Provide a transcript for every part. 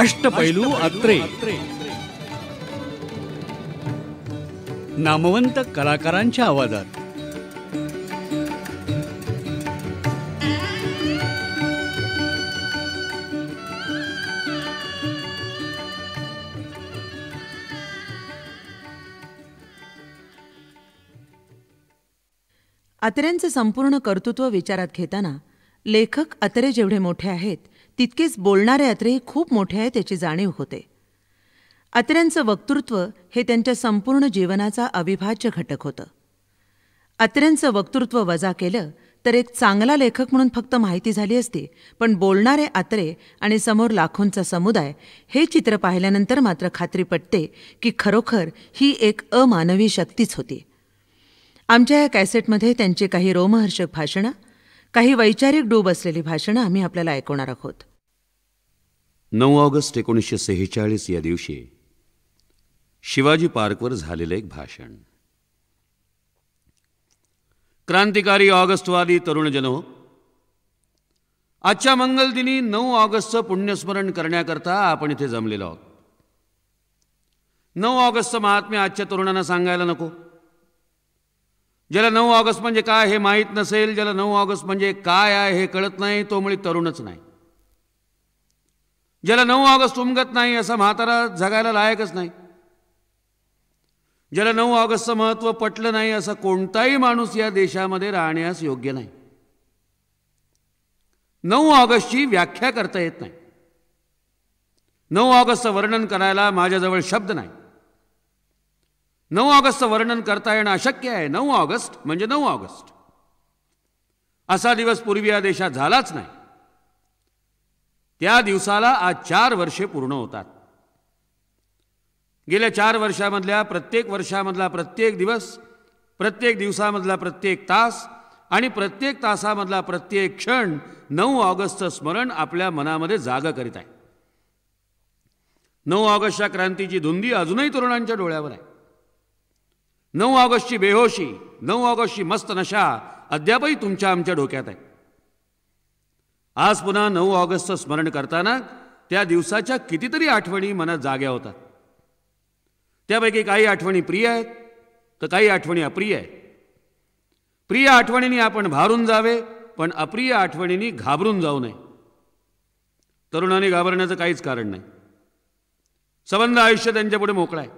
अष्टपैलू अत्रे नामवंत कलाकारांच्या आवाजात अत्र्यांचं संपूर्ण कर्तृत्व विचारात घेताना लेखक अत्रे जेवढे मोठे आहेत तितकेच बोलणारे अत्रे खूप मोठे आहे त्याची जाणीव होते अत्र्यांचं वक्तृत्व हे त्यांच्या संपूर्ण जीवनाचा अविभाज्य घटक होतं अत्र्यांचं वक्तृत्व वजा केलं तर एक चांगला लेखक म्हणून फक्त माहिती झाली असती पण बोलणारे अत्रे आणि समोर लाखोंचा समुदाय हे चित्र पाहिल्यानंतर मात्र खात्री पटते की खरोखर ही एक अमानवी शक्तीच होती आमच्या या कॅसेटमध्ये त्यांची काही रोमहर्षक भाषणं काही वैचारिक डूब असलेली भाषणं आम्ही आपल्याला ऐकवणार आहोत नऊ ऑगस्ट एकोणीसशे सेहेचाळीस या दिवशी शिवाजी पार्कवर झालेलं एक भाषण क्रांतिकारी ऑगस्टवादी तरुणजनो आजच्या मंगलदिनी नऊ ऑगस्टचं पुण्यस्मरण करण्याकरता आपण इथे जमलेलो आहोत नऊ ऑगस्टचं महात्म्य आजच्या तरुणांना सांगायला नको ज्याला नऊ ऑगस्ट म्हणजे काय हे माहीत नसेल ज्याला नऊ ऑगस्ट म्हणजे काय आहे हे कळत नाही तो मुळी तरुणच नाही ज्याला नऊ ऑगस्ट उमगत नाही असा म्हातारा जगायला लायकच नाही ज्याला नऊ ऑगस्टचं महत्त्व पटलं नाही असा कोणताही माणूस या देशामध्ये राहण्यास योग्य नाही नऊ ऑगस्टची व्याख्या करता येत नाही नऊ ऑगस्टचं वर्णन करायला माझ्याजवळ शब्द नाही नऊ ऑगस्टचं वर्णन करता येणं अशक्य आहे नऊ ऑगस्ट म्हणजे नऊ ऑगस्ट असा दिवस पूर्वी या देशात झालाच नाही त्या दिवसाला आज चार वर्षे पूर्ण होतात गेल्या चार वर्षामधल्या प्रत्येक वर्षामधला प्रत्येक दिवस प्रत्येक दिवसामधला प्रत्येक तास आणि प्रत्येक तासामधला प्रत्येक क्षण नऊ ऑगस्टचं स्मरण आपल्या मनामध्ये जागा करीत आहे नऊ ऑगस्टच्या क्रांतीची धुंदी अजूनही तरुणांच्या डोळ्यावर आहे नऊ ऑगस्टची बेहोशी नऊ ऑगस्टची मस्त नशा अद्यापही तुमच्या आमच्या डोक्यात आहे आज पुन्हा नऊ ऑगस्टचं स्मरण करताना त्या दिवसाच्या कितीतरी आठवणी मनात जाग्या होतात त्यापैकी काही आठवणी प्रिय आहेत तर काही आठवणी अप्रिय आहेत प्रिय आठवणींनी आपण भारून जावे पण अप्रिय आठवणींनी घाबरून जाऊ नये तरुणाने घाबरण्याचं काहीच कारण नाही संबंध आयुष्य त्यांच्यापुढे मोकळा आहे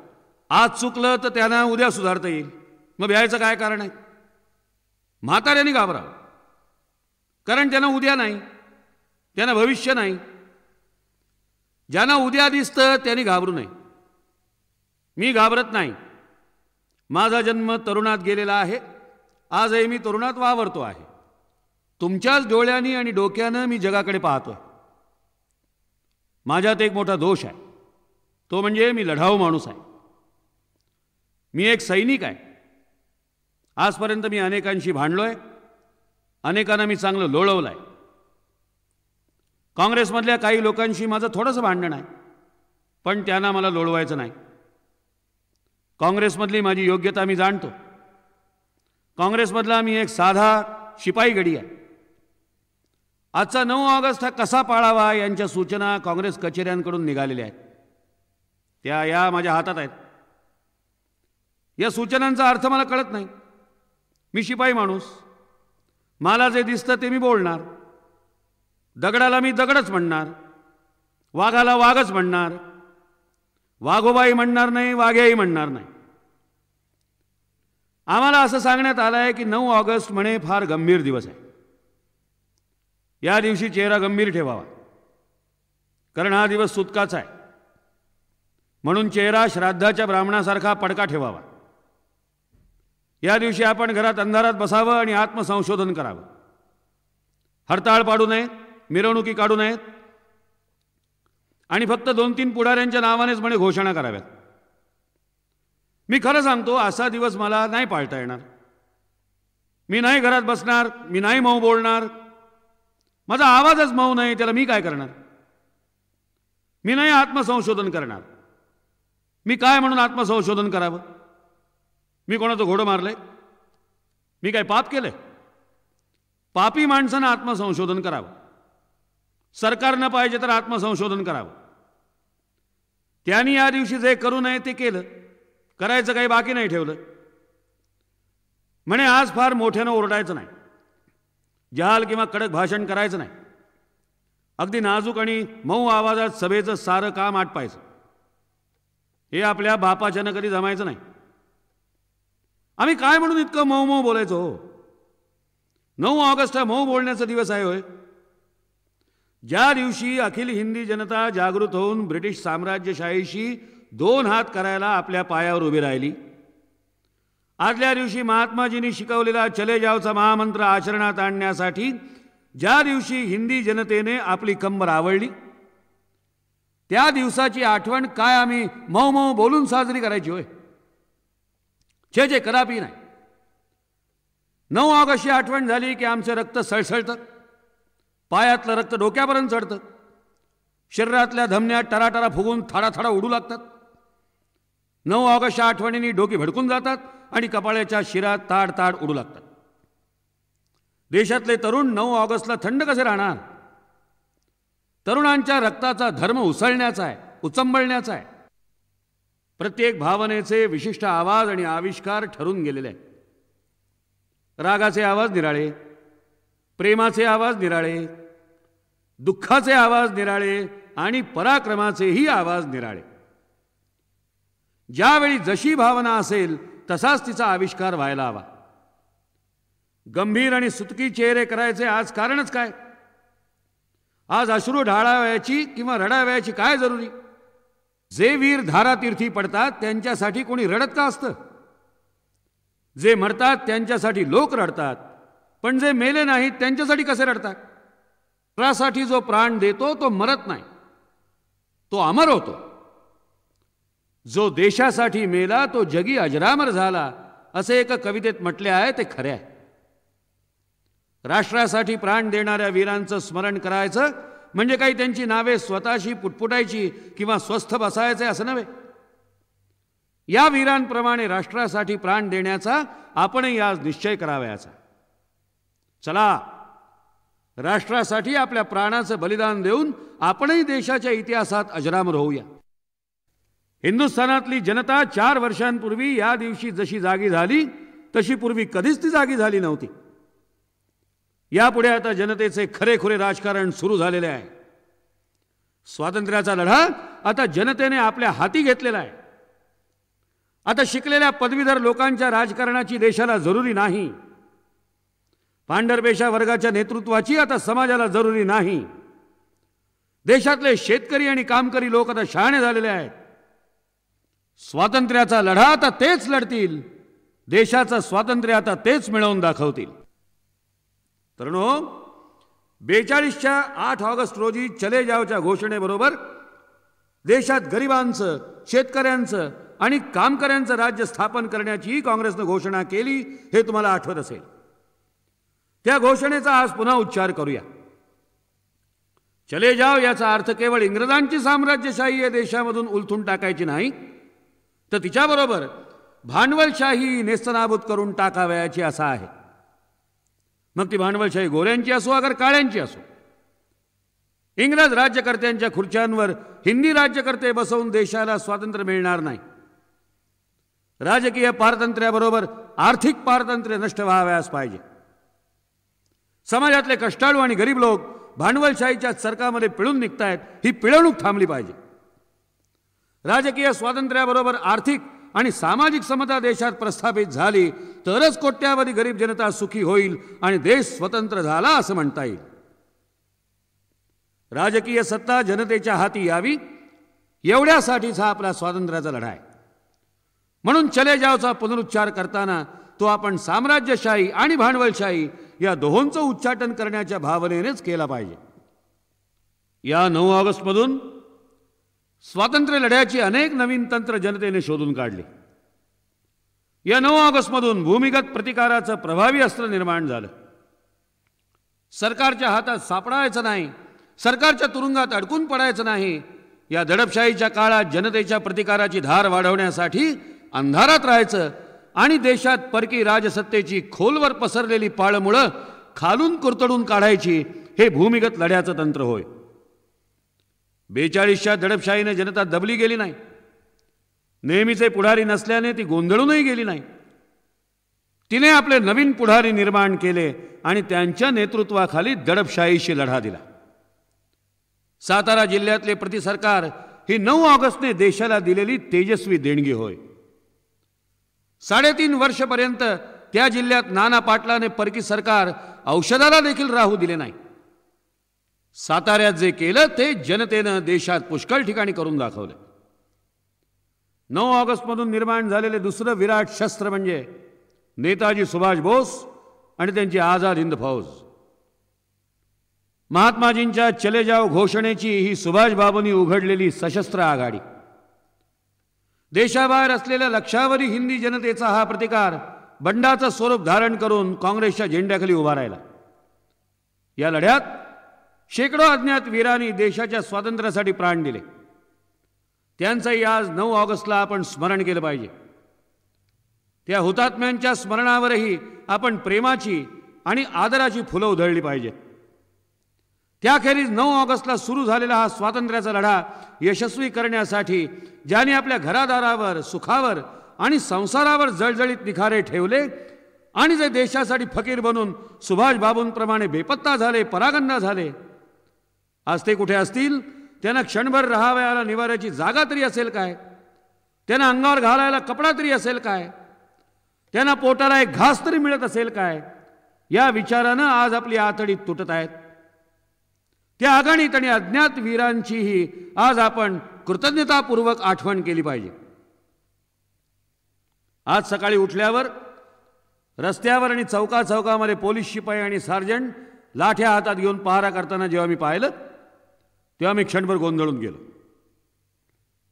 आज चुकलं तर त्यांना उद्या सुधारता येईल मग यायचं काय कारण आहे म्हाताऱ्याने घाबरा कारण त्यांना उद्या नाही त्यांना भविष्य नाही ज्यांना उद्या दिसतं त्यांनी घाबरू नये मी घाबरत नाही माझा जन्म तरुणात गेलेला आहे आजही मी तरुणात वावरतो आहे तुमच्याच डोळ्यांनी आणि डोक्यानं मी जगाकडे पाहतो आहे माझ्यात एक मोठा दोष आहे तो म्हणजे मी लढाऊ माणूस आहे मी एक सैनिक आहे आजपर्यंत मी अनेकांशी भांडलो आहे अनेकांना मी चांगलं लोळवलं आहे काँग्रेसमधल्या काही लोकांशी माझं थोडंसं भांडण आहे पण त्यांना मला लोळवायचं नाही काँग्रेसमधली माझी योग्यता मी जाणतो काँग्रेसमधला मी एक साधा शिपाई गडी आहे आजचा नऊ ऑगस्ट हा कसा पाळावा यांच्या सूचना काँग्रेस कचेऱ्यांकडून निघालेल्या आहेत त्या या माझ्या हातात आहेत या सूचनांचा अर्थ मला कळत नाही मी शिपाई माणूस मला जे दिसतं ते मी बोलणार दगडाला मी दगडच म्हणणार वाघाला वाघच म्हणणार वाघोबाई म्हणणार नाही वाघ्याही म्हणणार नाही आम्हाला असं सांगण्यात आलं आहे की नऊ ऑगस्ट म्हणे फार गंभीर दिवस आहे या दिवशी चेहरा गंभीर ठेवावा कारण हा दिवस सुतकाचा आहे म्हणून चेहरा श्राद्धाच्या ब्राह्मणासारखा पडका ठेवावा या दिवशी आपण घरात अंधारात बसावं आणि आत्मसंशोधन करावं हरताळ पाडू नये मिरवणुकी काढू नयेत आणि फक्त दोन तीन पुढाऱ्यांच्या नावानेच म्हणे घोषणा कराव्यात मी खरं सांगतो असा दिवस मला नाही पाळता येणार मी नाही घरात बसणार मी नाही मऊ बोलणार माझा आवाजच मऊ नाही त्याला मी काय करणार मी नाही आत्मसंशोधन करणार मी काय म्हणून आत्मसंशोधन करावं मी कोणाचं घोडं मारले मी काय पाप केलंय पापी माणसानं आत्मसंशोधन करावं सरकारनं पाहिजे तर आत्मसंशोधन करावं त्यांनी या दिवशी जे करू नये ते केलं करायचं काही बाकी नाही ठेवलं म्हणे आज फार मोठ्यानं ओरडायचं नाही जहाल किंवा कडक भाषण करायचं नाही अगदी नाजूक आणि मऊ आवाजात सभेचं सारं काम आटपायचं हे आपल्या बापाच्यानं कधी जमायचं नाही आम्ही काय म्हणून इतकं मऊ मऊ बोलायचो हो नऊ ऑगस्ट हा मऊ बोलण्याचा दिवस आहे होय ज्या दिवशी अखिल हिंदी जनता जागृत होऊन ब्रिटिश साम्राज्यशाहीशी दोन हात करायला आपल्या पायावर उभी राहिली आदल्या दिवशी महात्माजींनी शिकवलेला चले जावचा महामंत्र आचरणात आणण्यासाठी ज्या दिवशी हिंदी जनतेने आपली कंबर आवडली त्या दिवसाची आठवण काय आम्ही मऊ मऊ बोलून साजरी करायची होय छे जे कदापि नाही नऊ ऑगस्टची आठवण झाली की आमचं रक्त सळसळतं पायातलं रक्त डोक्यापर्यंत चढतं शरीरातल्या धमन्या टराटरा फुगून थाडाथाडा उडू लागतात नऊ ऑगस्टच्या आठवणीने डोके भडकून जातात आणि कपाळ्याच्या शिरा ताड ताड उडू लागतात देशातले तरुण नऊ ऑगस्टला थंड कसे राहणार तरुणांच्या रक्ताचा धर्म उसळण्याचा आहे उचंबळण्याचा आहे प्रत्येक भावनेचे विशिष्ट आवाज आणि आविष्कार ठरून गेलेले आहेत रागाचे आवाज निराळे प्रेमाचे आवाज निराळे दुःखाचे आवाज निराळे आणि पराक्रमाचेही आवाज निराळे ज्यावेळी जशी भावना असेल तसाच तिचा आविष्कार व्हायला हवा गंभीर आणि सुतकी चेहरे करायचे आज कारणच काय आज अश्रू ढाळावयाची किंवा रडावयाची काय जरुरी जे वीर धारातीर्थी पडतात त्यांच्यासाठी कोणी रडत का असतं जे मरतात त्यांच्यासाठी लोक रडतात पण जे मेले नाहीत त्यांच्यासाठी कसे रडतात राष्ट्रासाठी जो प्राण देतो तो मरत नाही तो अमर होतो जो देशासाठी मेला तो जगी अजरामर झाला असे एका कवितेत म्हटले आहे ते खरे आहे राष्ट्रासाठी प्राण देणाऱ्या वीरांचं स्मरण करायचं म्हणजे काही त्यांची नावे स्वतःशी पुटपुटायची किंवा स्वस्थ बसायचे असं नव्हे या वीरांप्रमाणे राष्ट्रासाठी प्राण देण्याचा आपणही आज निश्चय करावयाचा चला राष्ट्रासाठी आपल्या प्राणाचं बलिदान देऊन आपणही देशाच्या इतिहासात अजरामर होऊया हिंदुस्थानातली जनता चार वर्षांपूर्वी या दिवशी जशी जागी झाली तशी पूर्वी कधीच ती जागी झाली नव्हती यापुढे आता जनतेचे खरेखुरे राजकारण सुरू झालेले आहे स्वातंत्र्याचा लढा आता जनतेने आपल्या हाती घेतलेला आहे आता शिकलेल्या पदवीधर लोकांच्या राजकारणाची देशाला जरुरी नाही पांढरपेशा वर्गाच्या नेतृत्वाची आता समाजाला जरुरी नाही देशातले शेतकरी आणि कामकरी लोक आता शहाणे झालेले आहेत स्वातंत्र्याचा लढा आता तेच लढतील देशाचं स्वातंत्र्य आता तेच मिळवून दाखवतील तर नो बेचाळीसच्या आठ ऑगस्ट रोजी चले जावच्या घोषणेबरोबर देशात गरिबांचं शेतकऱ्यांचं आणि कामकऱ्यांचं राज्य स्थापन करण्याचीही काँग्रेसनं घोषणा केली हे तुम्हाला आठवत असेल त्या घोषणेचा आज पुन्हा उच्चार करूया चले जाव याचा अर्थ केवळ इंग्रजांची साम्राज्यशाही या देशामधून उलथून टाकायची नाही तर तिच्याबरोबर भांडवलशाही नेस्तनाबूत करून टाकावयाची असा आहे मग ती भांडवलशाही गोऱ्यांची असो अगर काळ्यांची असो इंग्रज राज्यकर्त्यांच्या खुर्च्यांवर हिंदी राज्यकर्ते बसवून देशाला स्वातंत्र्य मिळणार नाही राजकीय पारतंत्र्याबरोबर आर्थिक पारतंत्र्य नष्ट व्हाव्यास पाहिजे समाजातले कष्टाळू आणि गरीब लोक भांडवलशाहीच्या सरकारमध्ये पिळून निघतायत ही पिळवणूक थांबली पाहिजे राजकीय स्वातंत्र्याबरोबर आर्थिक आणि सामाजिक समता देशात प्रस्थापित झाली तरच कोट्यावधी गरीब जनता सुखी होईल आणि देश स्वतंत्र झाला असं म्हणता येईल राजकीय सत्ता जनतेच्या हाती यावी एवढ्यासाठीच हा आपला स्वातंत्र्याचा लढा आहे म्हणून चले जावचा पुनरुच्चार करताना तो आपण साम्राज्यशाही आणि भांडवलशाही या दोहोंचं उच्चाटन करण्याच्या भावनेनेच केला पाहिजे या नऊ ऑगस्टमधून स्वातंत्र्य लढ्याची अनेक नवीन तंत्र जनतेने शोधून काढली या नऊ ऑगस्टमधून भूमिगत प्रतिकाराचं प्रभावी अस्त्र निर्माण झालं सरकारच्या हातात सापडायचं नाही सरकारच्या तुरुंगात अडकून पडायचं नाही या दडपशाहीच्या काळात जनतेच्या प्रतिकाराची धार वाढवण्यासाठी अंधारात राहायचं आणि देशात परकी राजसत्तेची खोलवर पसरलेली पाळमुळं खालून कुरतडून काढायची हे भूमिगत लढ्याचं तंत्र होय बेचाळीसच्या दडपशाहीने जनता दबली गेली नाही नेहमीचे पुढारी नसल्याने ती गोंधळूनही गेली नाही तिने आपले नवीन पुढारी निर्माण केले आणि त्यांच्या नेतृत्वाखाली दडपशाहीशी लढा दिला सातारा जिल्ह्यातले प्रतिसरकार ही नऊ ऑगस्टने देशाला दिलेली तेजस्वी देणगी होय साडेतीन वर्षपर्यंत त्या जिल्ह्यात नाना पाटलाने परकी सरकार औषधाला देखील राहू दिले नाही साताऱ्यात जे केलं ते जनतेनं देशात पुष्कळ ठिकाणी करून दाखवलं नऊ ऑगस्टमधून निर्माण झालेले दुसरं विराट शस्त्र म्हणजे नेताजी सुभाष बोस आणि त्यांची आझाद हिंद फौज महात्माजींच्या चले जाव घोषणेची ही सुभाषबाबूंनी उघडलेली सशस्त्र आघाडी देशाबाहेर असलेल्या लक्षावधी हिंदी जनतेचा हा प्रतिकार बंडाचं स्वरूप धारण करून काँग्रेसच्या झेंड्याखाली उभा राहिला या लढ्यात शेकडो अज्ञात वीरांनी देशाच्या स्वातंत्र्यासाठी प्राण दिले त्यांचंही आज नऊ ऑगस्टला आपण स्मरण केलं पाहिजे त्या हुतात्म्यांच्या स्मरणावरही आपण प्रेमाची आणि आदराची फुलं उधळली पाहिजेत त्याखेरीज नऊ ऑगस्टला सुरू झालेला हा स्वातंत्र्याचा लढा यशस्वी करण्यासाठी ज्याने आपल्या घरादारावर सुखावर आणि संसारावर जळजळीत निखारे ठेवले आणि जे देशासाठी फकीर बनून सुभाष बाबूंप्रमाणे बेपत्ता झाले परागंदा झाले आज ते कुठे असतील त्यांना क्षणभर राहावयाला निवाऱ्याची जागा तरी असेल काय त्यांना अंगावर घालायला कपडा तरी असेल काय त्यांना पोटाला एक घास तरी मिळत असेल काय या विचारानं आज आपली आतडी तुटत आहेत त्या अगणित आणि अज्ञात वीरांचीही आज आपण कृतज्ञतापूर्वक आठवण केली पाहिजे आज सकाळी उठल्यावर रस्त्यावर आणि चौका चौकामध्ये पोलीस शिपाई आणि सार्जंट लाठ्या हातात घेऊन पहारा करताना जेव्हा मी पाहिलं तेव्हा मी क्षणभर गोंधळून गेलो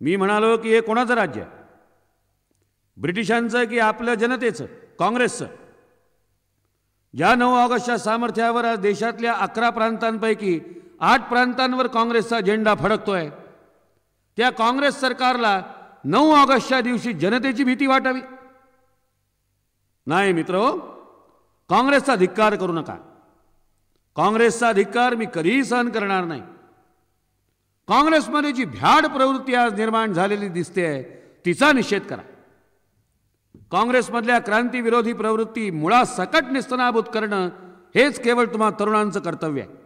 मी म्हणालो की हे कोणाचं राज्य आहे ब्रिटिशांचं की आपल्या जनतेचं काँग्रेसचं ज्या नऊ ऑगस्टच्या सामर्थ्यावर आज देशातल्या अकरा प्रांतांपैकी आठ प्रांतांवर काँग्रेसचा झेंडा फडकतोय त्या काँग्रेस सरकारला नऊ ऑगस्टच्या दिवशी जनतेची भीती वाटावी नाही मित्र काँग्रेसचा धिक्कार करू नका काँग्रेसचा धिक्कार मी कधीही सहन करणार नाही काँग्रेसमध्ये जी भ्याड प्रवृत्ती आज निर्माण झालेली दिसते आहे तिचा निषेध करा काँग्रेसमधल्या क्रांतीविरोधी प्रवृत्ती सकट निस्तनाभूत करणं हेच केवळ तुम्हा तरुणांचं कर्तव्य आहे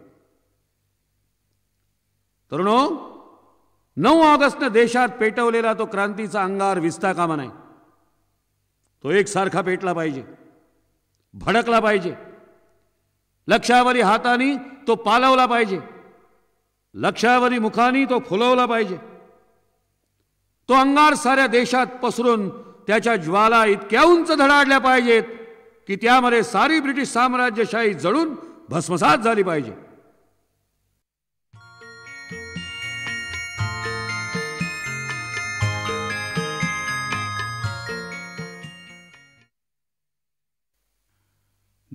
तरुणो नऊ ऑगस्टनं देशात पेटवलेला तो क्रांतीचा अंगार विस्ता कामा नाही तो एकसारखा पेटला पाहिजे भडकला पाहिजे लक्षावरी हाताने तो पालवला पाहिजे लक्षावरी मुखानी तो फुलवला पाहिजे तो अंगार साऱ्या देशात पसरून त्याच्या ज्वाला इतक्या उंच धडाडल्या पाहिजेत की त्यामध्ये सारी ब्रिटिश साम्राज्यशाही जळून भस्मसात झाली पाहिजे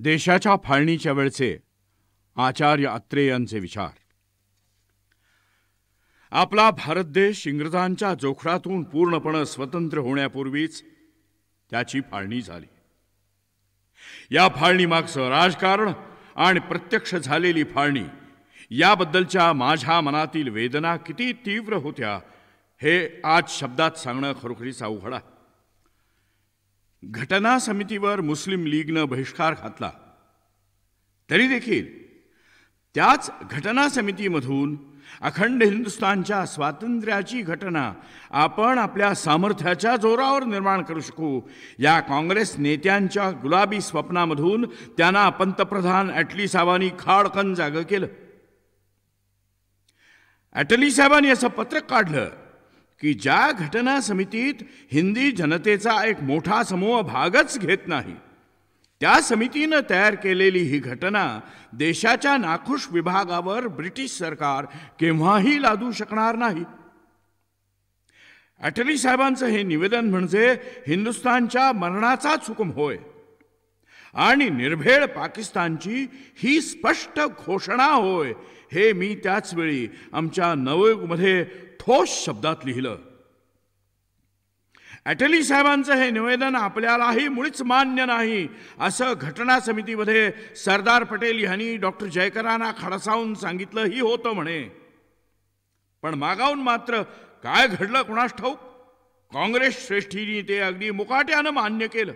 देशाच्या फाळणीच्या वेळचे आचार्य यांचे विचार आपला भारत देश इंग्रजांच्या जोखडातून पूर्णपणे स्वतंत्र होण्यापूर्वीच त्याची फाळणी झाली या फाळणीमागचं राजकारण आणि प्रत्यक्ष झालेली फाळणी याबद्दलच्या माझ्या मनातील वेदना किती तीव्र होत्या हे आज शब्दात सांगणं खरोखरीच अवघड आहे घटना समितीवर मुस्लिम लीगनं बहिष्कार घातला तरी देखील त्याच घटना समितीमधून अखंड हिंदुस्थानच्या स्वातंत्र्याची घटना आपण आपल्या सामर्थ्याच्या जोरावर निर्माण करू शकू या काँग्रेस नेत्यांच्या गुलाबी स्वप्नामधून त्यांना पंतप्रधान अटली साहेबांनी खाडकन जाग केलं अटली साहेबांनी असं पत्रक काढलं की ज्या घटना समितीत हिंदी जनतेचा एक मोठा समूह भागच घेत नाही त्या समितीनं तयार केलेली ही घटना देशाच्या नाखुश विभागावर ब्रिटिश सरकार केव्हाही लादू शकणार नाही अटली साहेबांचं हे निवेदन म्हणजे हिंदुस्तानच्या मरणाचा हुकम होय आणि निर्भेळ पाकिस्तानची ही स्पष्ट घोषणा होय हे मी त्याचवेळी आमच्या नवयुगमध्ये ठोस शब्दात लिहिलं अटली साहेबांचं हे निवेदन आपल्यालाही मुळीच मान्य नाही असं घटना समितीमध्ये सरदार पटेल यांनी डॉक्टर जयकरांना खडसावून ही होतं म्हणे पण मागावून मात्र काय घडलं कुणास ठाऊक काँग्रेस श्रेष्ठीने ते अगदी मुकाट्यानं मान्य केलं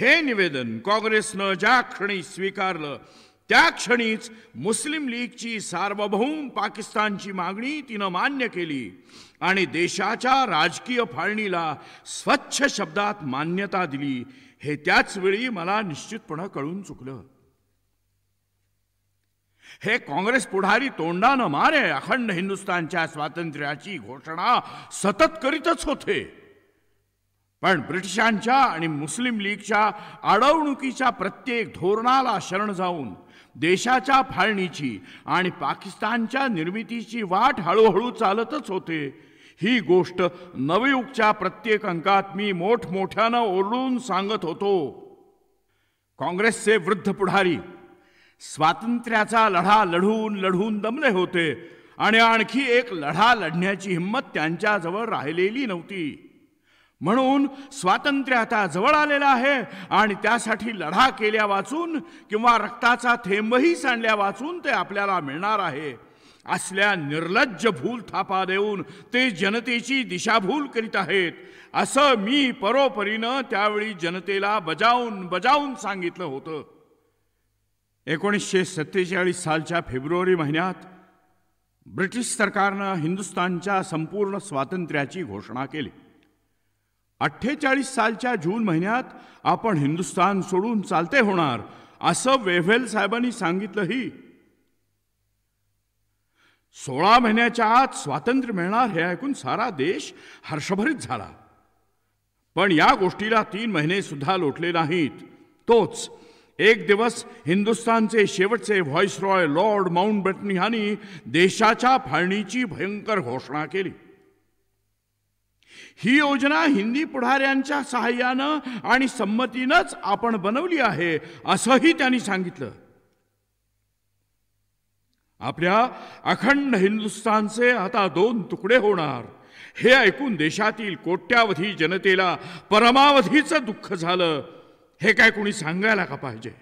हे निवेदन काँग्रेसनं ज्या क्षणी स्वीकारलं त्या क्षणीच मुस्लिम लीगची सार्वभौम पाकिस्तानची मागणी तिनं मान्य केली आणि देशाच्या राजकीय फाळणीला स्वच्छ शब्दात मान्यता दिली हे त्याच वेळी मला निश्चितपणे कळून चुकलं हे काँग्रेस पुढारी तोंडानं मारे अखंड हिंदुस्तानच्या स्वातंत्र्याची घोषणा सतत करीतच होते पण ब्रिटिशांच्या आणि मुस्लिम लीगच्या अडवणुकीच्या प्रत्येक धोरणाला शरण जाऊन देशाच्या फाळणीची आणि पाकिस्तानच्या निर्मितीची वाट हळूहळू चालतच होते ही गोष्ट नवयुगच्या प्रत्येक अंकात मी मोठमोठ्यानं ओरडून सांगत होतो काँग्रेसचे वृद्ध पुढारी स्वातंत्र्याचा लढा लढून लढून दमले होते आणि आणखी एक लढा लढण्याची हिंमत त्यांच्याजवळ राहिलेली नव्हती म्हणून स्वातंत्र्य आता जवळ आलेलं आहे आणि त्यासाठी लढा केल्या वाचून किंवा रक्ताचा थेंबही सांडल्या वाचून ते आपल्याला मिळणार आहे असल्या निर्लज्ज भूल थापा देऊन ते जनतेची दिशाभूल करीत आहेत असं मी परोपरीनं त्यावेळी जनतेला बजावून बजावून सांगितलं होतं एकोणीसशे सत्तेचाळीस सालच्या फेब्रुवारी महिन्यात ब्रिटिश सरकारनं हिंदुस्तानच्या संपूर्ण स्वातंत्र्याची घोषणा केली अठ्ठेचाळीस सालच्या जून महिन्यात आपण हिंदुस्थान सोडून चालते होणार असं वेव्हेल साहेबांनी सांगितलंही सोळा महिन्याच्या आत स्वातंत्र्य मिळणार हे ऐकून सारा देश हर्षभरित झाला पण या गोष्टीला तीन महिने सुद्धा लोटले नाहीत तोच एक दिवस हिंदुस्थानचे शेवटचे viceroy Lord Mountbatten यांनी देशाच्या फाळणीची भयंकर घोषणा केली ही योजना हिंदी पुढाऱ्यांच्या सहाय्यानं आणि संमतीनंच आपण बनवली आहे असंही त्यांनी सांगितलं आपल्या अखंड हिंदुस्थानचे आता दोन तुकडे होणार हे ऐकून देशातील कोट्यावधी जनतेला परमावधीचं दुःख झालं हे काय कुणी सांगायला का पाहिजे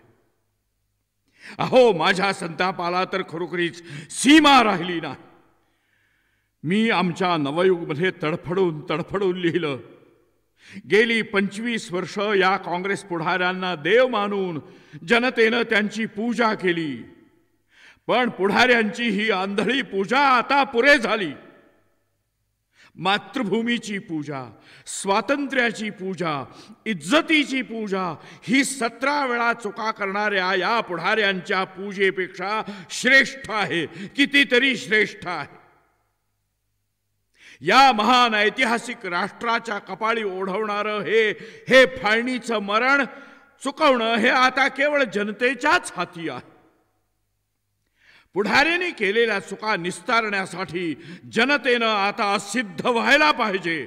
अहो माझ्या संतापाला तर खरोखरीच सीमा राहिली नाही मी आमच्या नवयुगमध्ये तडफडून तडफडून लिहिलं गेली पंचवीस वर्ष या काँग्रेस पुढाऱ्यांना देव मानून जनतेनं त्यांची पूजा केली पण पुढाऱ्यांची ही आंधळी पूजा आता पुरे झाली मातृभूमीची पूजा स्वातंत्र्याची पूजा इज्जतीची पूजा ही सतरा वेळा चुका करणाऱ्या या पुढाऱ्यांच्या पूजेपेक्षा श्रेष्ठ आहे कितीतरी श्रेष्ठ आहे या महान ऐतिहासिक राष्ट्राच्या कपाळी ओढवणारं हे हे फाळणीचं मरण चुकवणं हे आता केवळ जनतेच्याच हाती आहे पुढाऱ्यांनी केलेल्या चुका निस्तारण्यासाठी जनतेनं आता सिद्ध व्हायला पाहिजे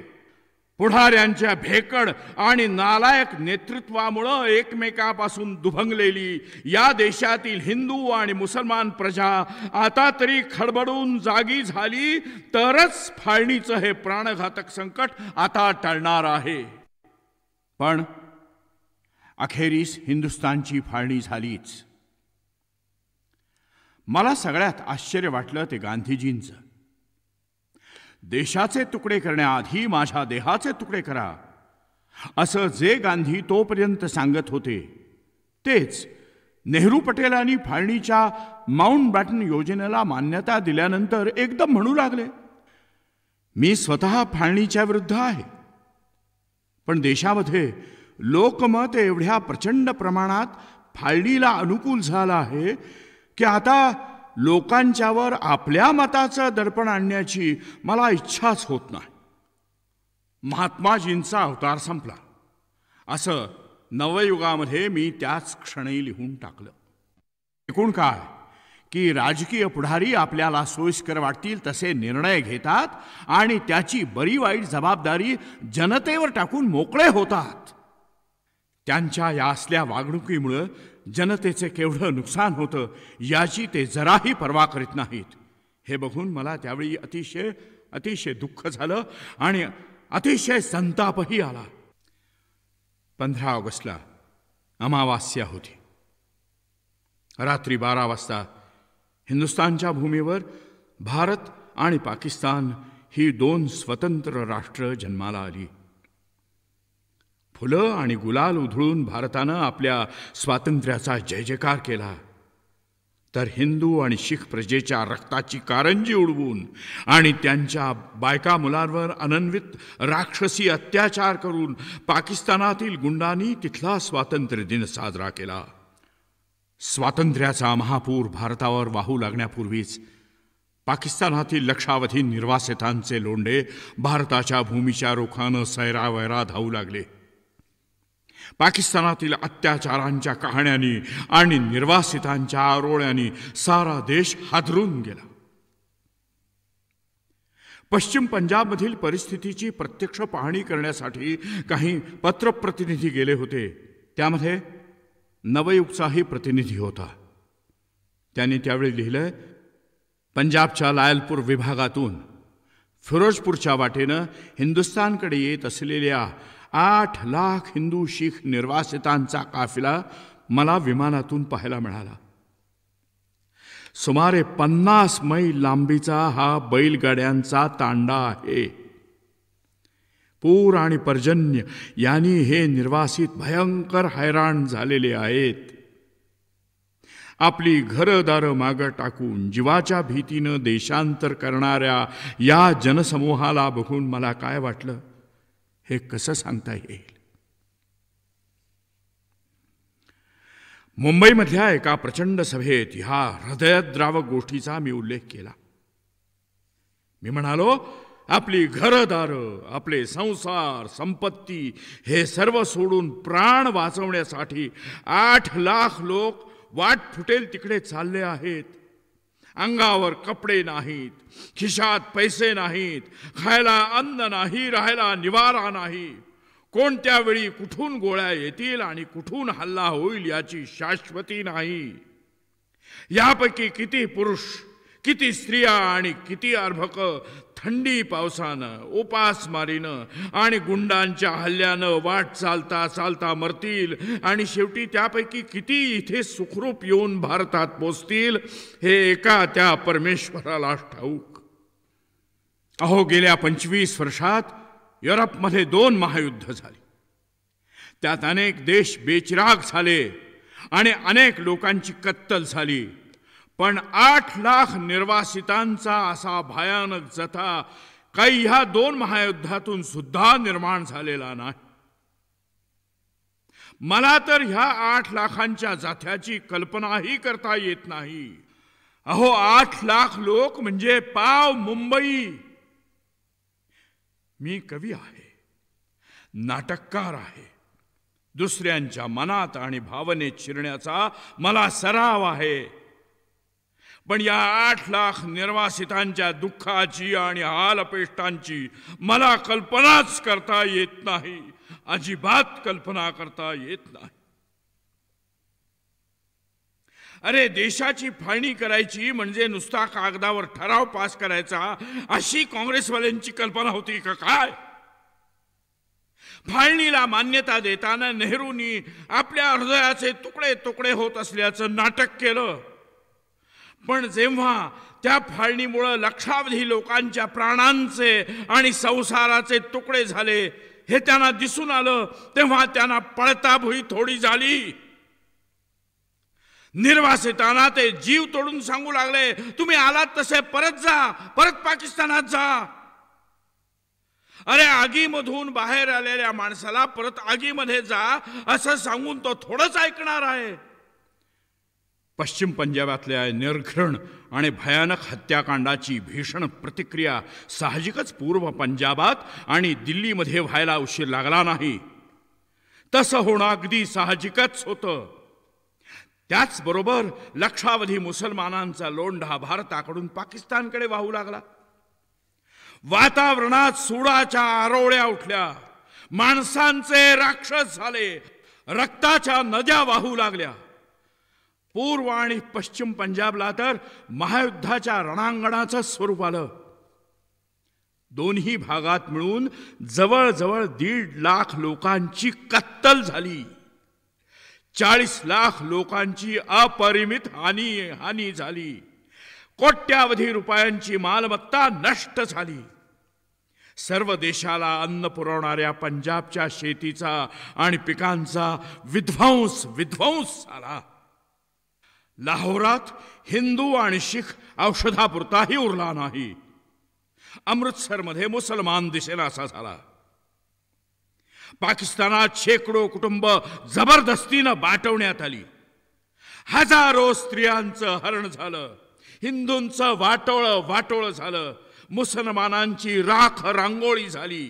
पुढाऱ्यांच्या भेकड आणि नालायक नेतृत्वामुळं एकमेकापासून दुभंगलेली या देशातील हिंदू आणि मुसलमान प्रजा आता तरी खडबडून जागी झाली तरच फाळणीचं हे प्राणघातक संकट आता टळणार आहे पण अखेरीस हिंदुस्तानची फाळणी झालीच मला सगळ्यात आश्चर्य वाटलं ते गांधीजींचं देशाचे तुकडे करण्याआधी माझ्या देहाचे तुकडे करा असं जे गांधी तोपर्यंत सांगत होते तेच नेहरू पटेलांनी फाळणीच्या माउंट बॅटन योजनेला मान्यता दिल्यानंतर एकदम म्हणू लागले मी स्वतः फाळणीच्या विरुद्ध आहे पण देशामध्ये लोकमत एवढ्या प्रचंड प्रमाणात फाळणीला अनुकूल झालं आहे की आता लोकांच्यावर आपल्या मताचं दर्पण आणण्याची मला इच्छाच होत नाही महात्माजींचा अवतार संपला असं नवयुगामध्ये मी त्याच क्षणी लिहून टाकलं एकूण काय की राजकीय पुढारी आपल्याला सोयीस्कर वाटतील तसे निर्णय घेतात आणि त्याची बरी वाईट जबाबदारी जनतेवर टाकून मोकळे होतात त्यांच्या या असल्या वागणुकीमुळं जनतेचे केवढं नुकसान होतं याची ते जराही पर्वा करीत नाहीत हे बघून मला त्यावेळी अतिशय अतिशय दुःख झालं आणि अतिशय संतापही आला पंधरा ऑगस्टला अमावास्या होती रात्री बारा वाजता हिंदुस्तानच्या भूमीवर भारत आणि पाकिस्तान ही दोन स्वतंत्र राष्ट्र जन्माला आली फुलं आणि गुलाल उधळून भारतानं आपल्या स्वातंत्र्याचा जय जयकार केला तर हिंदू आणि शीख प्रजेच्या रक्ताची कारंजी उडवून आणि त्यांच्या बायका मुलांवर अनन्वित राक्षसी अत्याचार करून पाकिस्तानातील गुंडांनी तिथला स्वातंत्र्य दिन साजरा केला स्वातंत्र्याचा महापूर भारतावर वाहू लागण्यापूर्वीच पाकिस्तानातील लक्षावधी निर्वासितांचे लोंढे भारताच्या भूमीच्या रोखानं सैरावैरा धावू लागले पाकिस्तानातील अत्याचारांच्या कहाण्यांनी आणि निर्वासितांच्या आरोळ्यांनी सारा देश हादरून गेला पश्चिम पंजाबमधील परिस्थितीची प्रत्यक्ष पाहणी करण्यासाठी काही पत्रप्रतिनिधी गेले होते त्यामध्ये नवयुगचाही प्रतिनिधी होता त्यांनी त्यावेळी लिहिलं पंजाबच्या लायलपूर विभागातून फिरोजपूरच्या वाटेनं हिंदुस्तानकडे येत असलेल्या आठ लाख हिंदू शीख निर्वासितांचा काफिला मला विमानातून पाहायला मिळाला सुमारे पन्नास मैल लांबीचा हा बैलगाड्यांचा तांडा आहे पूर आणि पर्जन्य यांनी हे निर्वासित भयंकर हैराण झालेले आहेत आपली घरदार माग टाकून जीवाच्या भीतीनं देशांतर करणाऱ्या या जनसमूहाला बघून मला काय वाटलं हे कसं सांगता येईल मुंबईमधल्या एका प्रचंड सभेत ह्या हृदयद्रावक गोष्टीचा मी उल्लेख केला मी म्हणालो आपली घरदार, आपले संसार संपत्ती हे सर्व सोडून प्राण वाचवण्यासाठी आठ लाख लोक वाट फुटेल तिकडे चालले आहेत अंगावर कपडे नाहीत खिशात पैसे नाहीत खायला अन्न नाही राहायला निवारा नाही कोणत्या वेळी कुठून गोळ्या येतील आणि कुठून हल्ला होईल याची शाश्वती नाही यापैकी किती पुरुष किती स्त्रिया आणि किती अर्भक थंडी पावसानं मारीनं आणि गुंडांच्या हल्ल्यानं वाट चालता चालता मरतील आणि शेवटी त्यापैकी किती इथे सुखरूप येऊन भारतात पोचतील हे एका त्या परमेश्वराला ठाऊक अहो गेल्या पंचवीस वर्षात युरोपमध्ये दोन महायुद्ध झाली त्यात अनेक देश बेचराग झाले आणि अनेक लोकांची कत्तल झाली पण आठ लाख निर्वासितांचा असा भयानक जथा काही ह्या दोन महायुद्धातून सुद्धा निर्माण झालेला नाही मला तर ह्या आठ लाखांच्या जाथ्याची कल्पनाही करता येत नाही अहो आठ लाख लोक म्हणजे पाव मुंबई मी कवी आहे नाटककार आहे दुसऱ्यांच्या मनात आणि भावनेत शिरण्याचा मला सराव आहे पण या आठ लाख निर्वासितांच्या दुःखाची आणि हालपेष्टांची मला कल्पनाच करता येत नाही अजिबात कल्पना करता येत नाही अरे देशाची फाळणी करायची म्हणजे नुसता कागदावर ठराव पास करायचा अशी काँग्रेसवाल्यांची कल्पना होती का काय फाळणीला मान्यता देताना नेहरूंनी आपल्या हृदयाचे तुकडे तुकडे होत असल्याचं नाटक केलं पण जेव्हा त्या फाळणीमुळं लक्षावधी लोकांच्या प्राणांचे आणि संसाराचे तुकडे झाले हे त्यांना दिसून आलं तेव्हा त्यांना पळताभुई थोडी झाली निर्वासितांना ते जीव तोडून सांगू लागले तुम्ही आलात तसे परत जा परत पाकिस्तानात जा अरे आगीमधून बाहेर आलेल्या माणसाला परत आगीमध्ये जा असं सांगून तो थोडंच ऐकणार आहे पश्चिम पंजाबातल्या निर्घृण आणि भयानक हत्याकांडाची भीषण प्रतिक्रिया साहजिकच पूर्व पंजाबात आणि दिल्लीमध्ये व्हायला उशीर लागला नाही तसं होणं अगदी साहजिकच होतं त्याचबरोबर लक्षावधी मुसलमानांचा लोंढा भारताकडून पाकिस्तानकडे वाहू लागला वातावरणात सुडाच्या आरोळ्या उठल्या माणसांचे राक्षस झाले रक्ताच्या नद्या वाहू लागल्या पूर्व आणि पश्चिम पंजाबला तर महायुद्धाच्या रणांगणाचं स्वरूप आलं दोन्ही भागात मिळून जवळजवळ दीड लाख लोकांची कत्तल झाली चाळीस लाख लोकांची अपरिमित हानी हानी झाली कोट्यावधी रुपयांची मालमत्ता नष्ट झाली सर्व देशाला अन्न पुरवणाऱ्या पंजाबच्या शेतीचा आणि पिकांचा विध्वंस विध्वंस झाला लाहोरात हिंदू आणि शीख औषधापुरताही उरला नाही अमृतसरमध्ये मुसलमान दिसेना असा झाला पाकिस्तानात शेकडो कुटुंब जबरदस्तीनं बाटवण्यात आली हजारो स्त्रियांचं हरण झालं हिंदूंचं वाटोळ वाटोळ झालं मुसलमानांची राख रांगोळी झाली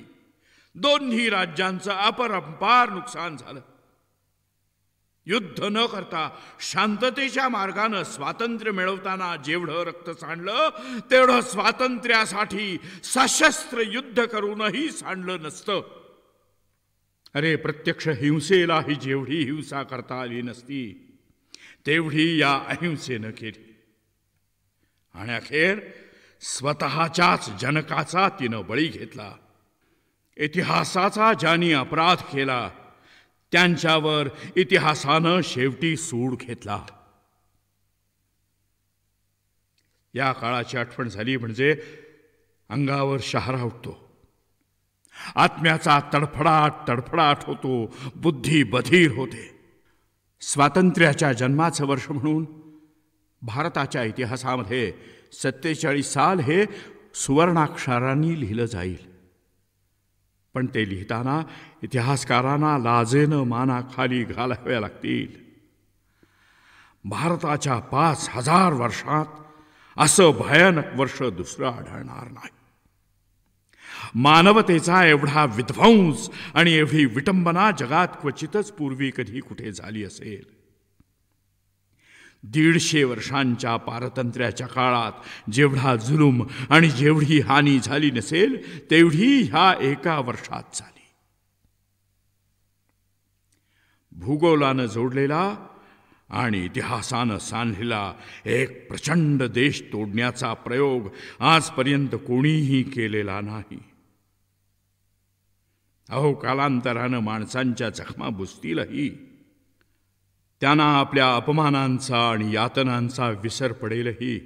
दोन्ही राज्यांचं अपरंपार नुकसान झालं युद्ध न करता शांततेच्या मार्गानं स्वातंत्र्य मिळवताना जेवढं रक्त सांडलं तेवढं स्वातंत्र्यासाठी सशस्त्र युद्ध करूनही सांडलं नसतं अरे प्रत्यक्ष हिंसेलाही जेवढी हिंसा करता आली नसती तेवढी या अहिंसेनं केली आणि अखेर स्वतःच्याच जनकाचा तिनं बळी घेतला इतिहासाचा ज्यांनी अपराध केला त्यांच्यावर इतिहासानं शेवटी सूड घेतला या काळाची आठवण झाली म्हणजे अंगावर शहरा उठतो आत्म्याचा तडफडाट तडफडाट होतो बुद्धी बधीर होते स्वातंत्र्याच्या जन्माचं वर्ष म्हणून भारताच्या इतिहासामध्ये सत्तेचाळीस साल हे सुवर्णाक्षरांनी लिहिलं जाईल पण ते लिहिताना इतिहासकारांना लाजेनं माना खाली घालाव्या लागतील भारताच्या पाच हजार वर्षात असं भयानक वर्ष दुसरं आढळणार नाही मानवतेचा एवढा विध्वंस आणि एवढी विटंबना जगात क्वचितच पूर्वी कधी कुठे झाली असेल दीडशे वर्षांच्या पारतंत्र्याच्या काळात जेवढा जुलूम आणि जेवढी हानी झाली नसेल तेवढी ह्या एका वर्षात झाली भूगोलानं जोडलेला आणि इतिहासानं सांधलेला एक प्रचंड देश तोडण्याचा प्रयोग आजपर्यंत कोणीही केलेला नाही अहो कालांतरानं माणसांच्या जखमा बुजतीलही त्यांना आपल्या अपमानांचा आणि यातनांचा विसर पडेलही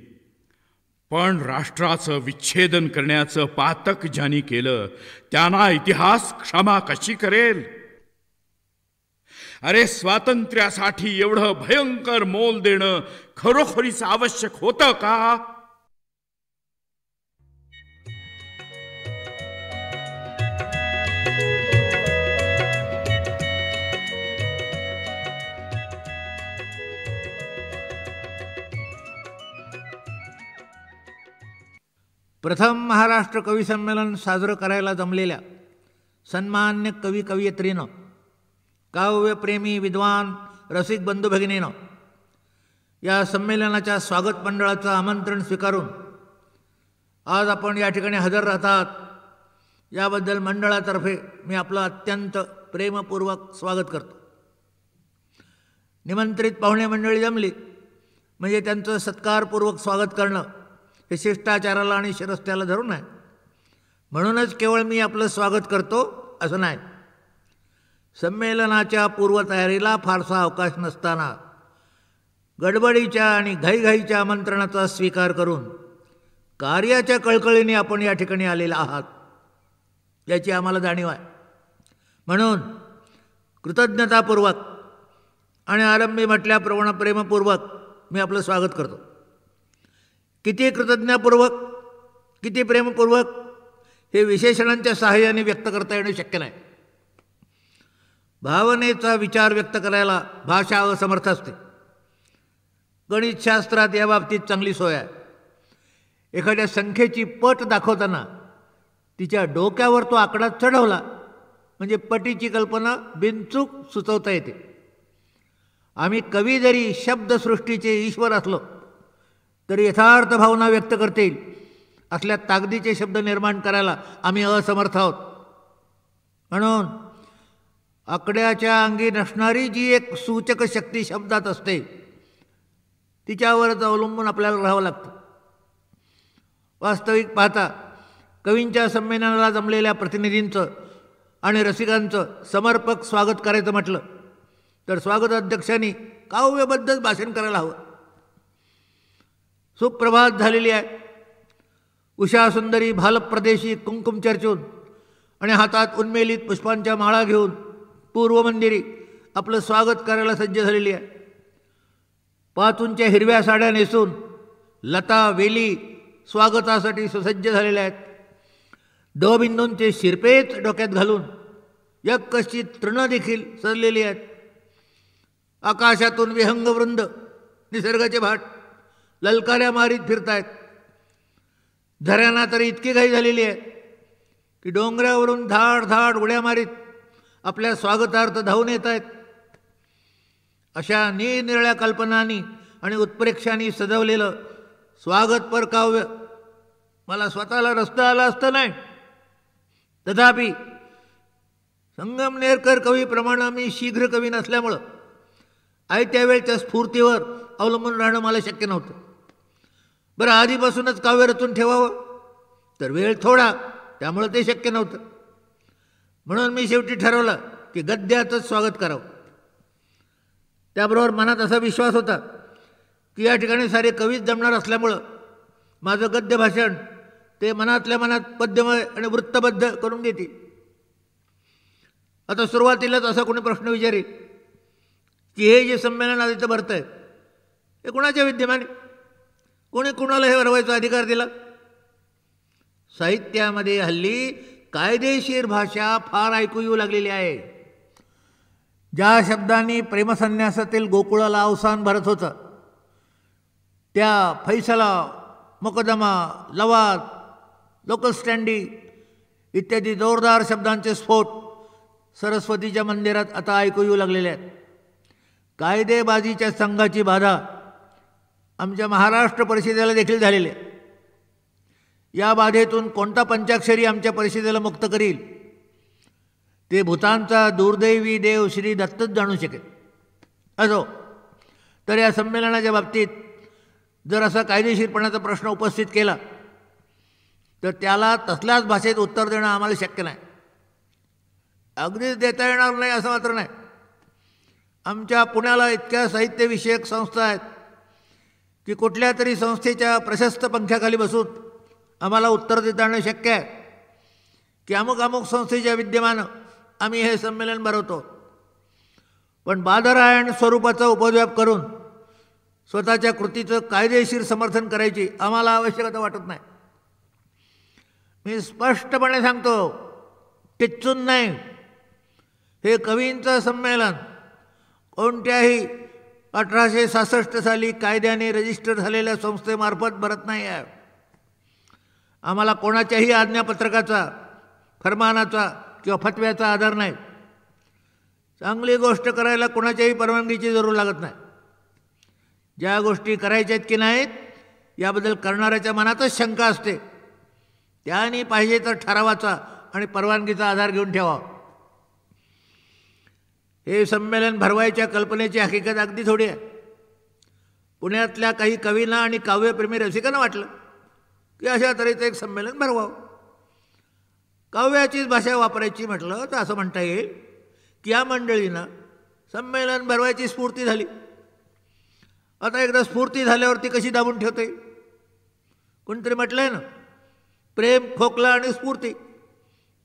पण राष्ट्राचं विच्छेदन करण्याचं पातक ज्यांनी केलं त्यांना इतिहास क्षमा कशी करेल अरे स्वातंत्र्यासाठी एवढं भयंकर मोल देणं खरोखरीच आवश्यक होतं का प्रथम महाराष्ट्र कवी संमेलन साजरं करायला जमलेल्या सन्मान्य कवी कवयित्रीनं काव्यप्रेमी विद्वान रसिक बंधू भगिनीनं या संमेलनाच्या स्वागत मंडळाचं आमंत्रण स्वीकारून आज आपण या ठिकाणी हजर राहतात याबद्दल मंडळातर्फे मी आपलं अत्यंत प्रेमपूर्वक स्वागत करतो निमंत्रित पाहुणे मंडळी जमली म्हणजे त्यांचं सत्कारपूर्वक स्वागत करणं हे शिष्टाचाराला आणि शिरस्त्याला धरून आहे म्हणूनच केवळ मी आपलं स्वागत करतो असं नाही संमेलनाच्या पूर्वतयारीला फारसा अवकाश नसताना गडबडीच्या आणि घाईघाईच्या आमंत्रणाचा स्वीकार करून कार्याच्या कळकळीने आपण या ठिकाणी आलेला आहात याची आम्हाला जाणीव आहे म्हणून कृतज्ञतापूर्वक आणि आरंभी म्हटल्याप्रमाणे प्रेमपूर्वक मी आपलं स्वागत करतो किती कृतज्ञतापूर्वक किती प्रेमपूर्वक हे विशेषणांच्या सहाय्याने व्यक्त करता येणं शक्य नाही भावनेचा विचार व्यक्त करायला भाषा असमर्थ असते गणितशास्त्रात या बाबतीत चांगली सोय आहे एखाद्या संख्येची पट दाखवताना तिच्या डोक्यावर तो आकडा चढवला म्हणजे पटीची कल्पना बिनचूक सुचवता येते आम्ही कवी जरी शब्दसृष्टीचे ईश्वर असलो तरी यथार्थ भावना व्यक्त करते असल्या तागदीचे शब्द निर्माण करायला आम्ही असमर्थ आहोत म्हणून आकड्याच्या अंगी नसणारी जी एक सूचक शक्ती शब्दात असते तिच्यावरच अवलंबून आपल्याला राहावं लागतं वास्तविक पाहता कवींच्या संमेलनाला जमलेल्या प्रतिनिधींचं आणि रसिकांचं समर्पक स्वागत करायचं म्हटलं तर स्वागत अध्यक्षांनी काव्यबद्दल भाषण करायला हवं सुप्रभात झालेली आहे उषा सुंदरी भालप्रदेशी कुंकुम चर्चून आणि हातात उन्मेलित पुष्पांच्या माळा घेऊन पूर्व मंदिरी आपलं स्वागत करायला सज्ज झालेली आहे पाचूंच्या हिरव्या साड्या नेसून लता वेली स्वागतासाठी सुसज्ज झालेल्या आहेत डोबिंदूंचे शिरपेच डोक्यात घालून यक्कशी तृणं देखील सजलेली आहेत आकाशातून विहंगवृंद निसर्गाचे भाट ललकाऱ्या मारीत फिरतायत झऱ्यांना तर इतकी घाई झालेली आहे की डोंगरावरून धाड धाड उड्या मारीत आपल्या स्वागतार्थ धावून येत आहेत अशा निरनिराळ्या कल्पनांनी आणि उत्प्रेक्षांनी सजवलेलं स्वागतपर काव्य मला स्वतःला रस्ता आला असतं नाही तथापि संगमनेरकर कवीप्रमाणे मी शीघ्र कवी नसल्यामुळं आई वेळच्या स्फूर्तीवर अवलंबून राहणं मला शक्य नव्हतं बरं आधीपासूनच काव्य रचून ठेवावं तर वेळ थोडा त्यामुळं ते शक्य नव्हतं म्हणून मी शेवटी ठरवलं की गद्याचंच स्वागत करावं त्याबरोबर मनात असा विश्वास होता की या ठिकाणी सारे कवीच जमणार असल्यामुळं माझं गद्य भाषण ते मनातल्या मनात पद्यमय आणि वृत्तबद्ध करून घेतील आता सुरुवातीलाच असा कोणी प्रश्न विचारे की हे जे संमेलन आज इथं भरतं हे कुणाच्या विद्यमाने कोणी कुणाला हे भरवायचा अधिकार दिला साहित्यामध्ये हल्ली कायदेशीर भाषा फार ऐकू येऊ लागलेली आहे ज्या शब्दांनी प्रेमसन्यासातील गोकुळाला अवसान भरत होतं त्या फैसला मोकदमा लवाद लोकल स्टँडी इत्यादी जोरदार शब्दांचे स्फोट सरस्वतीच्या मंदिरात आता ऐकू येऊ लागलेले आहेत कायदेबाजीच्या संघाची बाधा आमच्या महाराष्ट्र परिषदेला देखील झालेली आहे या बाधेतून कोणता पंचाक्षरी आमच्या परिषदेला मुक्त करील ते भूतानचा दुर्दैवी देव श्री दत्तच जाणू शकेल असो तर या संमेलनाच्या बाबतीत जर असा कायदेशीरपणाचा प्रश्न उपस्थित केला तर त्याला तसल्याच भाषेत उत्तर देणं आम्हाला शक्य नाही अगदीच देता येणार नाही असं मात्र नाही आमच्या पुण्याला इतक्या साहित्यविषयक संस्था आहेत की कुठल्या तरी संस्थेच्या प्रशस्त पंख्याखाली बसून आम्हाला उत्तर येणं शक्य आहे की अमुक अमुक संस्थेच्या विद्यमान आम्ही हे संमेलन भरवतो पण बादरायण स्वरूपाचा उपद्व्याप करून स्वतःच्या कृतीचं कायदेशीर समर्थन करायची आम्हाला आवश्यकता वाटत नाही मी स्पष्टपणे सांगतो पिच्चून नाही हे कवींचं संमेलन कोणत्याही अठराशे सासष्ट साली कायद्याने रजिस्टर झालेल्या संस्थेमार्फत भरत नाही आहे आम्हाला कोणाच्याही आज्ञापत्रकाचा फरमानाचा किंवा फतव्याचा आधार नाही चांगली गोष्ट करायला कोणाच्याही परवानगीची जरूर लागत नाही ज्या गोष्टी करायच्या आहेत की नाहीत याबद्दल करणाऱ्याच्या मनातच शंका असते त्याने पाहिजे तर ठरावाचा आणि परवानगीचा आधार घेऊन ठेवा हे संमेलन भरवायच्या कल्पनेची हकीकत अगदी थोडी आहे पुण्यातल्या काही कवींना आणि काव्यप्रेमी रसिकांना वाटलं की अशा तऱ्हेचं एक संमेलन भरवावं काव्याचीच भाषा वापरायची म्हटलं तर असं म्हणता येईल की या मंडळीनं संमेलन भरवायची स्फूर्ती झाली आता एकदा स्फूर्ती झाल्यावरती कशी दाबून ठेवता येईल कोणतरी म्हटलं आहे ना प्रेम खोकला आणि स्फूर्ती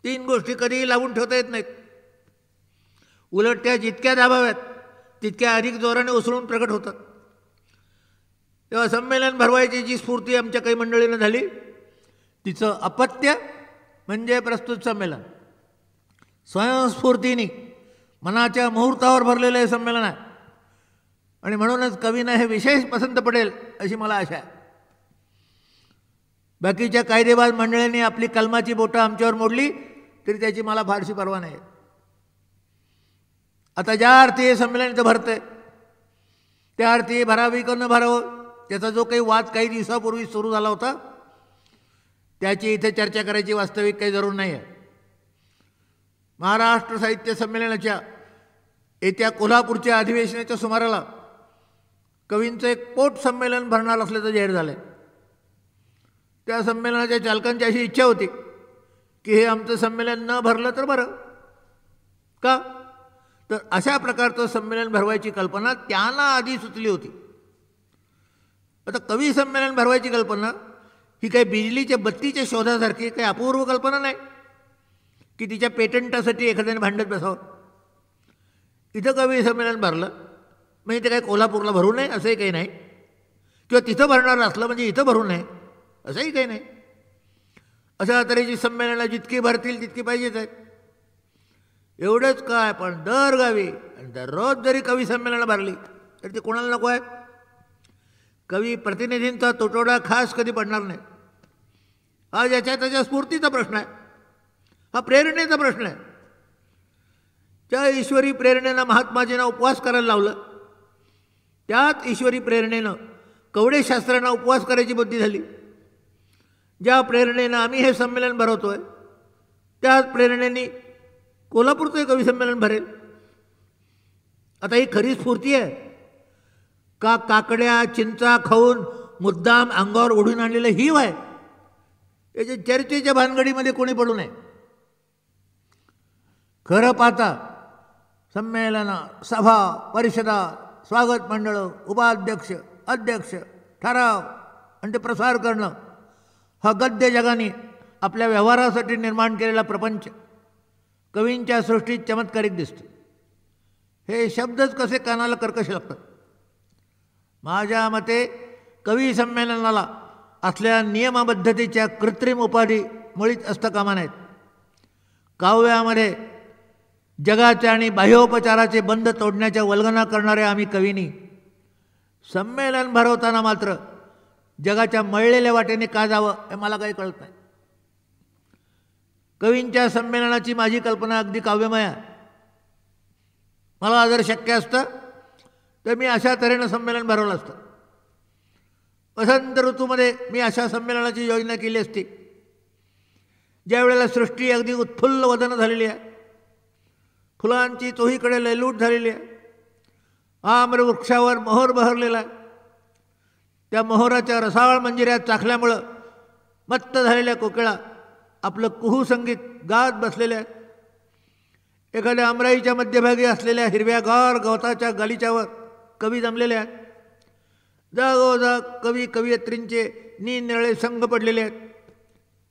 तीन गोष्टी कधीही लावून ठेवता येत नाहीत उलट त्या जितक्या दाबाव्यात तितक्या अधिक जोराने उसळून प्रकट होतात तेव्हा संमेलन भरवायची जी स्फूर्ती आमच्या काही मंडळीनं झाली तिचं अपत्य म्हणजे प्रस्तुत संमेलन स्वयंस्फूर्तीने मनाच्या मुहूर्तावर भरलेलं हे संमेलन आहे आणि म्हणूनच कवीनं हे विशेष पसंत पडेल अशी मला आशा आहे बाकीच्या कायदेबाज मंडळींनी आपली कलमाची बोटं आमच्यावर मोडली तरी त्याची मला फारशी परवा नाही आता ज्या अर्थी हे संमेलन इथं भरतंय त्या अर्थी भरावी कोण भरावं त्याचा जो काही वाद काही दिवसापूर्वी सुरू झाला होता त्याची इथे चर्चा करायची वास्तविक काही जरूर नाही आहे महाराष्ट्र साहित्य संमेलनाच्या येत्या कोल्हापूरच्या अधिवेशनाच्या सुमाराला कवींचं एक पोट संमेलन भरणार असल्याचं जाहीर झालं त्या संमेलनाच्या चालकांची अशी इच्छा होती की हे आमचं संमेलन न भरलं तर बरं का तर अशा प्रकारचं संमेलन भरवायची कल्पना त्यांना आधी सुचली होती आता कवी संमेलन भरवायची कल्पना ही काही बिजलीच्या बत्तीच्या शोधासारखी काही अपूर्व कल्पना नाही की तिच्या पेटंटासाठी एखाद्याने भांडत बसावं इथं कवी संमेलन भरलं म्हणजे ते काही कोल्हापूरला भरू नये असंही काही नाही किंवा तिथं भरणार असलं म्हणजे इथं भरू नये असंही काही नाही अशा तऱ्हेची संमेलनं जितकी भरतील तितकी पाहिजेच आहेत एवढंच काय पण दर गावी आणि दररोज जरी कवी संमेलनं भरली तर ती कोणाला नको आहे कवी प्रतिनिधींचा तुटवडा खास कधी पडणार नाही हा ज्याच्या त्याच्या स्फूर्तीचा प्रश्न आहे हा प्रेरणेचा प्रश्न आहे ज्या ईश्वरी प्रेरणेनं महात्माजींना उपवास करायला लावलं त्याच ईश्वरी प्रेरणेनं कवडे शास्त्रांना उपवास करायची बुद्धी झाली ज्या प्रेरणेनं आम्ही हे संमेलन भरवतो आहे त्याच प्रेरणेने कोल्हापूरचं कवी संमेलन भरेल आता ही खरी स्फूर्ती आहे का काकड्या चिंचा खाऊन मुद्दाम अंगावर ओढून आणलेलं हिव आहे याच्या चर्चेच्या भानगडीमध्ये कोणी पडू नये खरं पाहता संमेलन सभा परिषदा स्वागत मंडळ उपाध्यक्ष अध्यक्ष ठराव आणि ते प्रसार करणं हा गद्य जगाने आपल्या व्यवहारासाठी निर्माण केलेला प्रपंच कवींच्या सृष्टीत चमत्कारिक दिसतो हे शब्दच कसे कानाला कर्कश लागतात माझ्या मते कवी संमेलनाला असल्या नियमबद्धतेच्या कृत्रिम उपाधी मुळीच असतं कामा नाहीत काव्यामध्ये जगाच्या आणि बाह्योपचाराचे बंद तोडण्याच्या वल्गना करणाऱ्या आम्ही कवीनी संमेलन भरवताना मात्र जगाच्या मळलेल्या वाटेने का जावं हे मला काही कळत नाही कवींच्या संमेलनाची माझी कल्पना अगदी काव्यमय मला जर शक्य असतं तर मी अशा तऱ्हेनं संमेलन भरवलं असतं वसंत ऋतूमध्ये मी अशा संमेलनाची योजना केली असती ज्या वेळेला सृष्टी अगदी उत्फुल्ल वदनं झालेली आहे फुलांची तोहीकडे लयलूट झालेली आहे आम्र वृक्षावर मोहर बहरलेला आहे त्या मोहराच्या रसाळ मंजिऱ्यात चाखल्यामुळं मत्त झालेल्या कोकिळा आपलं कुहू संगीत गात बसलेल्या आहेत एखाद्या अमराईच्या मध्यभागी असलेल्या हिरव्यागार गवताच्या गालीच्यावर कवी जमलेले आहेत जागोजाग कवी कवयित्रींचे निनिराळे संघ पडलेले आहेत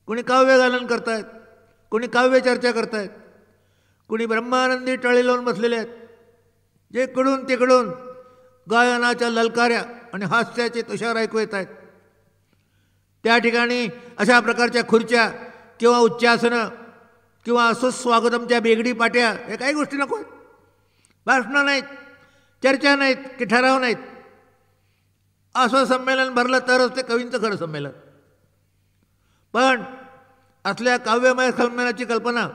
कोणी काव्यगालन करतायत कोणी काव्यचर्चा करतायत कोणी ब्रह्मानंदी टाळी लावून बसलेले आहेत जे कडून तिकडून गायनाच्या ललकाऱ्या आणि हास्याचे तुषार ऐकू येत आहेत त्या ठिकाणी अशा प्रकारच्या खुर्च्या किंवा उच्चासनं किंवा सुस्वागतमच्या बेगडी पाट्या हे काही गोष्टी नको आहेत भाषणं नाहीत चर्चा नाहीत की ठराव नाहीत असं संमेलन भरलं तरच ते कवींचं खरं संमेलन पण असल्या काव्यमय संमेलनाची कल्पना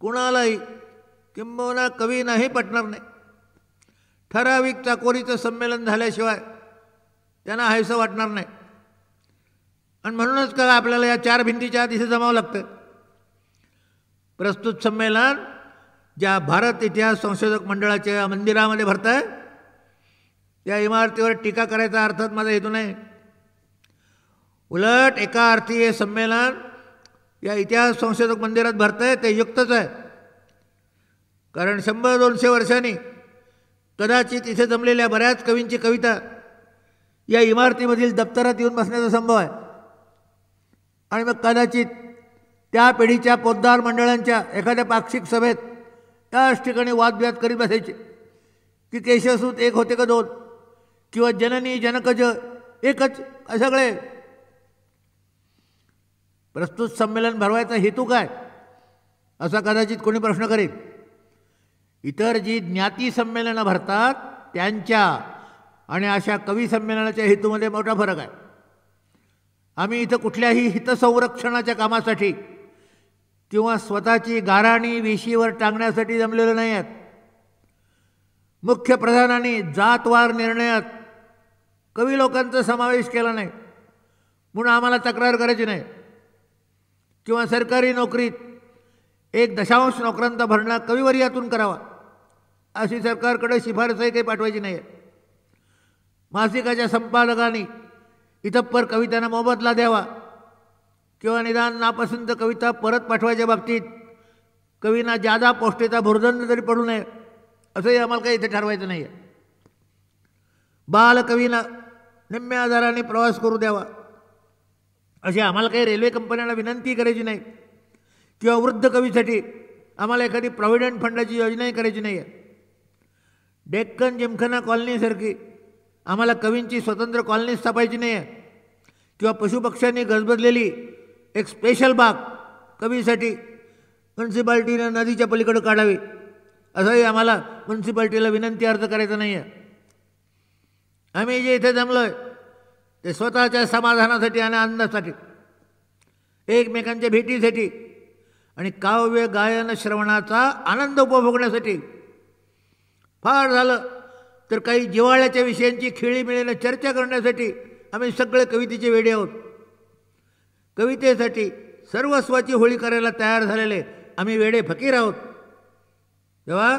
कुणालाही किंबहुना नाही पटणार नाही ठराविक चाकोरीचं संमेलन झाल्याशिवाय त्यांना हायसं वाटणार नाही आणि म्हणूनच का आपल्याला या चार भिंतीच्या आत जमावं लागतं प्रस्तुत संमेलन ज्या भारत इतिहास संशोधक मंडळाच्या मंदिरामध्ये भरत आहे त्या इमारतीवर टीका करायचा अर्थात माझा हेतू नाही उलट एका अर्थी हे संमेलन या इतिहास संशोधक मंदिरात भरत आहे ते युक्तच आहे कारण शंभर दोनशे वर्षांनी कदाचित इथे जमलेल्या बऱ्याच कवींची कविता या इमारतीमधील दप्तरात येऊन बसण्याचा संभव आहे आणि मग कदाचित त्या पिढीच्या पोद्दार मंडळांच्या एखाद्या पाक्षिक सभेत त्याच ठिकाणी वादविवाद करीत बसायचे की केशसूत एक होते का दोन किंवा जननी जनकज एकच असे सगळे प्रस्तुत संमेलन भरवायचा हेतू काय असा कदाचित कोणी प्रश्न करेल इतर जी ज्ञाती संमेलनं भरतात त्यांच्या आणि अशा कवी संमेलनाच्या हेतूमध्ये मोठा फरक आहे आम्ही इथं कुठल्याही हितसंरक्षणाच्या कामासाठी किंवा स्वतःची गाराणी वेशीवर टांगण्यासाठी जमलेले नाही आहेत मुख्य प्रधानांनी जातवार निर्णयात कवी लोकांचा समावेश केला नाही म्हणून आम्हाला तक्रार करायची नाही किंवा सरकारी नोकरीत एक दशांश नोकरांचा भरणा कविवर्यातून करावा अशी सरकारकडे शिफारसही काही पाठवायची नाही आहे मासिकाच्या संपादकांनी इथप्पर कवितांना मोबदला द्यावा किंवा निदान नापसंत कविता परत पाठवायच्या बाबतीत कवींना जादा पौष्टेचा भुर्दंड तरी पडू नये असंही आम्हाला काही इथे ठरवायचं नाही आहे बालकवींना निम्म्या आजाराने प्रवास करू द्यावा अशी आम्हाला काही रेल्वे कंपन्यांना विनंती करायची नाही किंवा वृद्ध कवीसाठी आम्हाला एखादी प्रॉव्हिडंट फंडाची योजनाही करायची नाही आहे डेक्कन जिमखाना कॉलनीसारखी आम्हाला कवींची स्वतंत्र कॉलनी स्थापायची नाही आहे किंवा पशुपक्ष्यांनी गजबजलेली एक स्पेशल बाग कवीसाठी म्युन्सिपाल्टीनं नदीच्या पलीकडं काढावी असंही आम्हाला म्युन्सिपाल्टीला विनंती अर्ज करायचा नाही आहे आम्ही जे इथे जमलो आहे ते स्वतःच्या समाधानासाठी आणि आनंदासाठी एकमेकांच्या भेटीसाठी आणि काव्य गायन श्रवणाचा आनंद उपभोगण्यासाठी फार झालं तर काही जिवाळ्याच्या विषयांची मिळेल चर्चा करण्यासाठी आम्ही सगळे कवितेचे वेडे आहोत कवितेसाठी सर्वस्वाची होळी करायला तयार झालेले आम्ही वेडे फकीर आहोत तेव्हा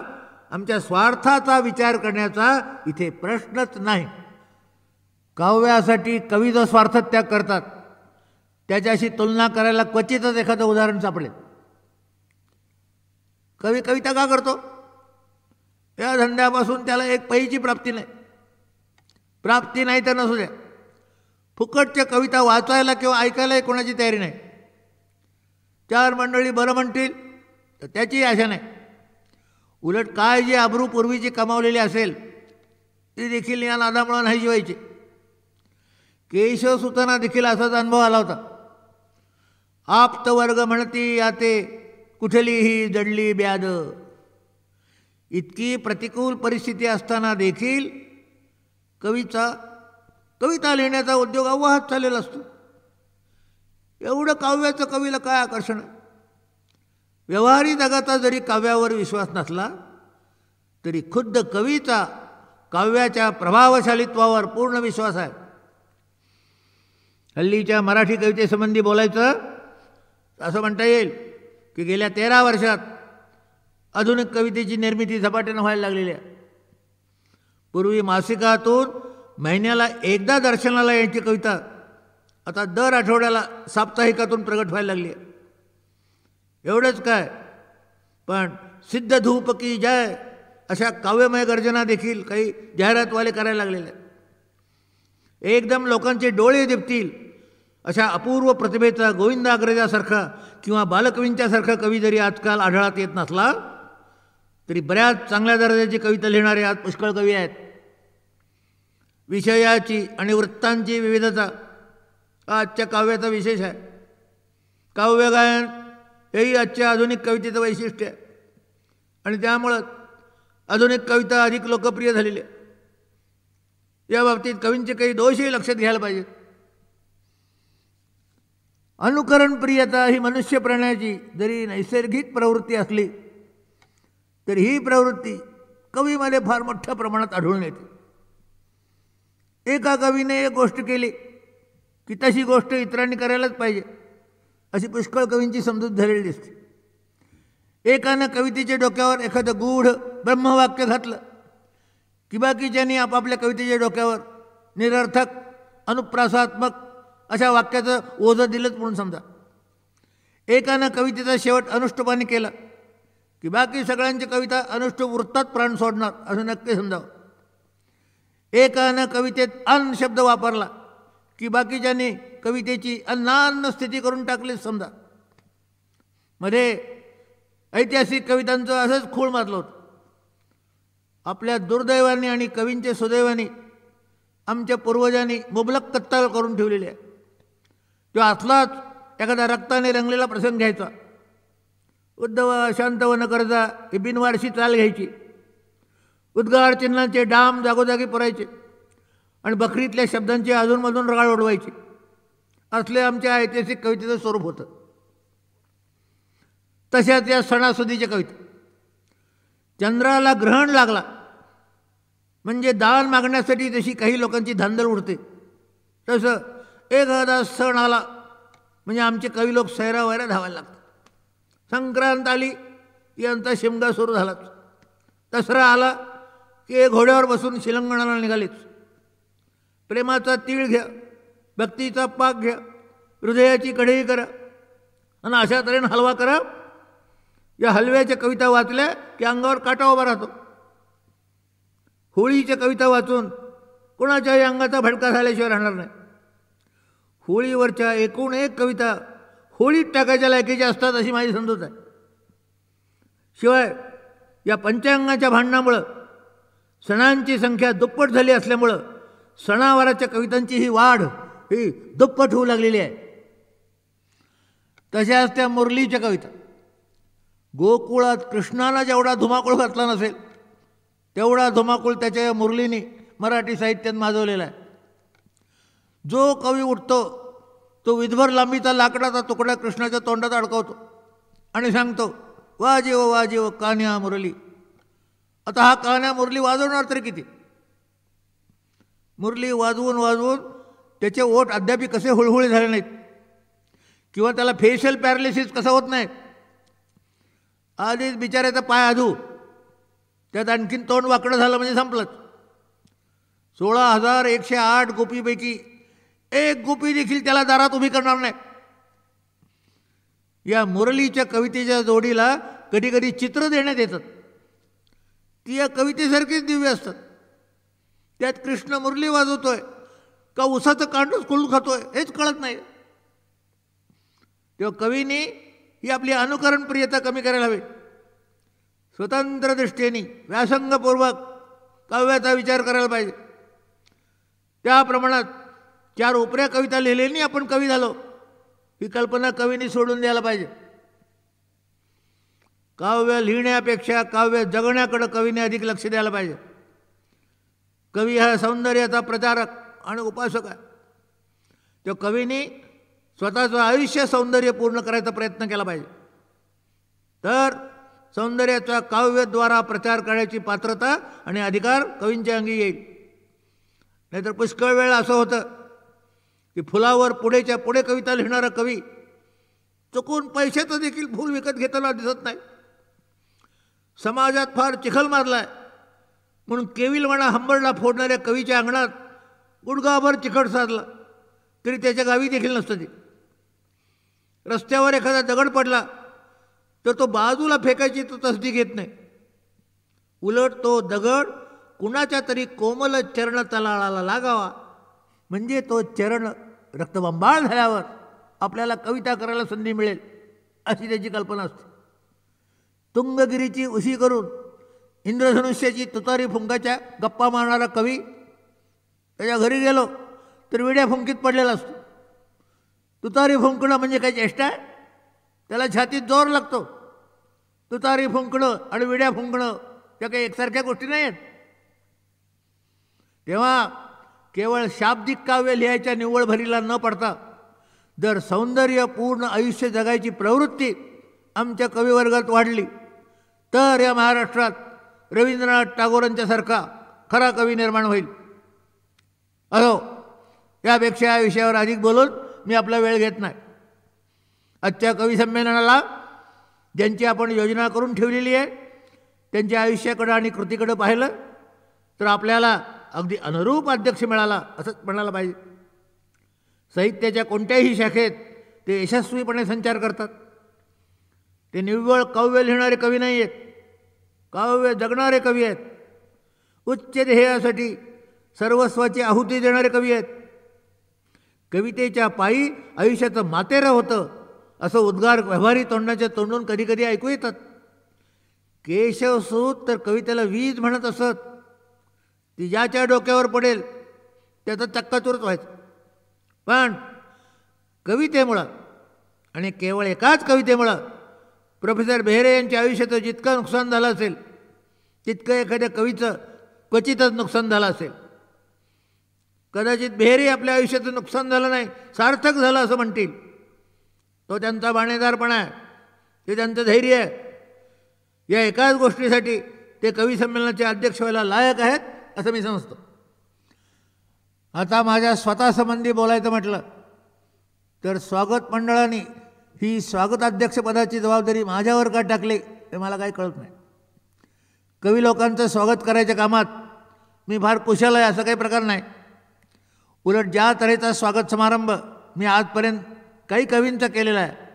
आमच्या स्वार्थाचा विचार करण्याचा इथे प्रश्नच नाही काव्यासाठी कवी जो स्वार्थत्याग करतात त्याच्याशी तुलना करायला क्वचितच एखादं उदाहरण सापडेल कवी कविता का करतो या धंद्यापासून त्याला एक पैची प्राप्ती नाही प्राप्ती नाही तर नसू द्या फुकटच्या कविता वाचायला किंवा ऐकायलाही कोणाची तयारी नाही चार मंडळी बरं म्हणतील तर त्याचीही आशा नाही उलट काय जी आबरू पूर्वीची कमावलेली असेल ती देखील या नादामुळं नाही जिवायची केशवसुताना देखील असाच अनुभव आला होता आप्तवर्ग म्हणती ते कुठलीही जडली ब्याद इतकी प्रतिकूल परिस्थिती असताना देखील कवीचा कविता लिहिण्याचा उद्योग अव्वाहात चाललेला असतो एवढं काव्याचं कवीला काय आकर्षण व्यवहारी जगाचा जरी काव्यावर विश्वास नसला तरी खुद्द कवीचा काव्याच्या प्रभावशालीत्वावर पूर्ण विश्वास आहे हल्लीच्या मराठी कवितेसंबंधी बोलायचं असं म्हणता येईल की गेल्या तेरा वर्षात आधुनिक कवितेची निर्मिती झपाट्यानं व्हायला लागलेली आहे पूर्वी मासिकातून महिन्याला एकदा दर्शनाला यायची कविता आता दर आठवड्याला साप्ताहिकातून प्रगट व्हायला लागली आहे एवढंच काय पण सिद्ध धूप की जय अशा काव्यमय गर्जना देखील काही जाहिरातवाले करायला लागलेले एकदम लोकांचे डोळे दिपतील अशा अपूर्व प्रतिभेचा गोविंद अग्रजासारखा किंवा बालकवींच्यासारखा कवी जरी आजकाल आढळात येत नसला तरी बऱ्याच चांगल्या दर्जाची कविता लिहिणारे आज पुष्कळ कवी आहेत विषयाची आणि वृत्तांची विविधता हा आजच्या काव्याचा विशेष आहे काव्यगायन हेही आजच्या आधुनिक कवितेचं वैशिष्ट्य आहे आणि त्यामुळं आधुनिक कविता अधिक लोकप्रिय झालेली आहे या बाबतीत कवींचे काही दोषही लक्षात घ्यायला पाहिजेत अनुकरणप्रियता ही मनुष्य प्राण्याची जरी नैसर्गिक प्रवृत्ती असली तरी ही प्रवृत्ती कवीमध्ये फार मोठ्या प्रमाणात आढळून येते एका कवीने एक गोष्ट केली की तशी गोष्ट इतरांनी करायलाच पाहिजे अशी पुष्कळ कवींची समजूत झालेली दिसते एकानं कवितेच्या डोक्यावर एखादं गूढ ब्रह्मवाक्य घातलं की बाकीच्यानी आपापल्या कवितेच्या डोक्यावर निरर्थक अनुप्रासात्मक अशा वाक्याचं ओझं दिलंच म्हणून समजा एकानं कवितेचा शेवट अनुष्टपाने केला की बाकी सगळ्यांची कविता अनुष्टुप वृत्तात प्राण सोडणार असं नक्की समजावं एकानं कवितेत अन्न शब्द वापरला की बाकीच्यांनी कवितेची अन्नान्न स्थिती करून टाकलीच समजा मध्ये ऐतिहासिक कवितांचं असंच खूळ मारलं होतं आपल्या दुर्दैवाने आणि कवींच्या सुदैवाने आमच्या पूर्वजांनी मुबलक कत्तल करून ठेवलेली आहे तो असलाच एखादा रक्ताने रंगलेला प्रसंग घ्यायचा उद्धव शांतवन करता ही बिनवारशी चाल घ्यायची उद्गार चिन्हांचे डाम जागोजागी पुरायचे आणि बकरीतल्या शब्दांचे अजूनमधून रगाळ ओढवायचे असले आमच्या ऐतिहासिक कवितेचं स्वरूप होतं तशाच या सणासुदीच्या कविता चंद्राला ग्रहण लागला म्हणजे दान मागण्यासाठी जशी काही लोकांची धांदल उडते तसं एखादा सण आला म्हणजे आमचे कवी लोक सैरावैरा धावायला लागतात संक्रांत आली यांचा शिमगा सुरू झालाच दसरा आला हे घोड्यावर बसून शिलंगणाला निघालेच प्रेमाचा तीळ घ्या भक्तीचा पाक घ्या हृदयाची कढई करा आणि अशा तऱ्हेनं हलवा करा या हलव्याच्या कविता वाचल्या की अंगावर काटा उभा राहतो होळीच्या कविता वाचून कोणाच्याही अंगाचा भडका झाल्याशिवाय राहणार नाही होळीवरच्या एकूण एक कविता होळीत टाकायच्या लायकीच्या असतात अशी माझी समजूत आहे शिवाय या पंचांगाच्या भांडणामुळं सणांची संख्या दुप्पट झाली असल्यामुळं सणावाराच्या कवितांची ही वाढ ही दुप्पट होऊ लागलेली आहे तशाच त्या मुरलीच्या कविता गोकुळात कृष्णाला जेवढा धुमाकूळ घातला नसेल तेवढा धुमाकूळ त्याच्या या मुरलीने मराठी साहित्यात माजवलेला आहे जो कवी उठतो तो विधभर लांबीचा लाकडाचा तुकडा कृष्णाच्या तोंडात अडकवतो आणि सांगतो वाजेव वाजेव वा कान्या मुरली आता हा कान्या मुरली वाजवणार तर किती मुरली वाजवून वाजवून त्याचे ओठ अद्याप कसे हुळहुळी झाले नाहीत किंवा त्याला फेशियल पॅरालिसिस कसा होत नाही आधीच बिचाऱ्याचा पाय आधू त्यात आणखीन तोंड वाकडं झालं म्हणजे संपलंच सोळा हजार एकशे आठ गोपीपैकी एक गोपी देखील त्याला दारात उभी करणार नाही या मुरलीच्या कवितेच्या जोडीला कधी कधी चित्र देण्यात येतात ती या कवितेसारखीच दिव्य असतात त्यात कृष्ण मुरली वाजवतोय का उसाचं कांडूस खोलून खातोय हेच कळत नाही तेव्हा कवीने ही आपली अनुकरणप्रियता कमी करायला हवी स्वतंत्र दृष्टीने व्यासंगपूर्वक काव्याचा विचार करायला पाहिजे त्या प्रमाणात चार उपऱ्या कविता लिहिलेली आपण कवी झालो ही कल्पना कवीने सोडून द्यायला पाहिजे काव्य लिहिण्यापेक्षा काव्य जगण्याकडं कवीने अधिक लक्ष द्यायला पाहिजे कवी हा सौंदर्याचा प्रचारक आणि उपासक आहे तो कवीने स्वतःचं आयुष्य सौंदर्य पूर्ण करायचा प्रयत्न केला पाहिजे तर सौंदर्याचा काव्यद्वारा प्रचार करण्याची पात्रता आणि अधिकार कवींच्या अंगी येईल नाहीतर पुष्कळ वेळ असं होतं की फुलावर पुढेच्या पुढे कविता लिहिणारा कवी चुकून पैशाचं देखील फूल विकत घेताना दिसत नाही समाजात फार चिखल मारला आहे म्हणून केविलवाणा हंबरला फोडणाऱ्या कवीच्या अंगणात गुडगाभर चिखट साधला तरी त्याच्या गावी देखील नसतं ते रस्त्यावर एखादा दगड पडला तर तो बाजूला फेकायची तो तसदी घेत नाही उलट तो दगड कुणाच्या तरी कोमल चरण तलाळाला लागावा म्हणजे तो चरण रक्तबंबाळ झाल्यावर आपल्याला कविता करायला संधी मिळेल अशी त्याची कल्पना असते तुंगगिरीची उशी करून इंद्रधनुष्याची तुतारी फुंकाच्या गप्पा मारणारा कवी त्याच्या घरी गेलो तर विड्या फुंकीत पडलेला असतो तुतारी फुंकणं म्हणजे काही चेष्टा त्याला छातीत जोर लागतो तुतारी फुंकणं आणि विड्या फुंकणं त्या काही एकसारख्या गोष्टी नाही आहेत तेव्हा केवळ शाब्दिक काव्य लिहायच्या निव्वळ भरीला न पडता जर सौंदर्यपूर्ण आयुष्य जगायची प्रवृत्ती आमच्या कविवर्गात वाढली तर या महाराष्ट्रात रवींद्रनाथ टागोरांच्यासारखा खरा कवी निर्माण होईल अहो यापेक्षा या विषयावर अधिक बोलून मी आपला वेळ घेत नाही आजच्या कवी संमेलनाला ज्यांची आपण योजना करून ठेवलेली आहे त्यांच्या आयुष्याकडं आणि कृतीकडं पाहिलं तर आपल्याला अगदी अनुरूप अध्यक्ष मिळाला असंच म्हणायला पाहिजे साहित्याच्या कोणत्याही शाखेत ते यशस्वीपणे संचार करतात ते निव्वळ काव्य लिहिणारे कवी नाही आहेत काव्य जगणारे कवी आहेत उच्च ध्येयासाठी सर्वस्वाची आहुती देणारे कवी आहेत कवितेच्या पायी आयुष्याचं मातेरं होतं असं उद्गार व्यवहारी तोंडाच्या तोंडून कधी कधी ऐकू येतात सूत तर कवितेला वीज म्हणत असत ती ज्याच्या डोक्यावर पडेल त्याचा चक्काचूरच व्हायचं पण कवितेमुळं आणि केवळ एकाच कवितेमुळं प्रोफेसर बेहरे यांच्या आयुष्याचं जितकं नुकसान झालं असेल तितकं एखाद्या कवीचं क्वचितच नुकसान झालं असेल कदाचित बेहरे आपल्या आयुष्याचं नुकसान झालं नाही सार्थक झालं असं म्हणतील तो त्यांचा बाणेदारपणा आहे ते त्यांचं धैर्य आहे या एकाच गोष्टीसाठी ते कवी संमेलनाचे अध्यक्ष व्हायला लायक आहेत असं मी समजतो आता माझ्या स्वतःसंबंधी बोलायचं म्हटलं तर स्वागत मंडळाने ही स्वागताध्यक्षपदाची जबाबदारी माझ्यावर का टाकली हे मला काही कळत नाही कवी लोकांचं स्वागत करायच्या कामात मी फार कुशल आहे असा काही प्रकार नाही उलट ज्या तऱ्हेचा स्वागत समारंभ मी आजपर्यंत काही कवींचा केलेला आहे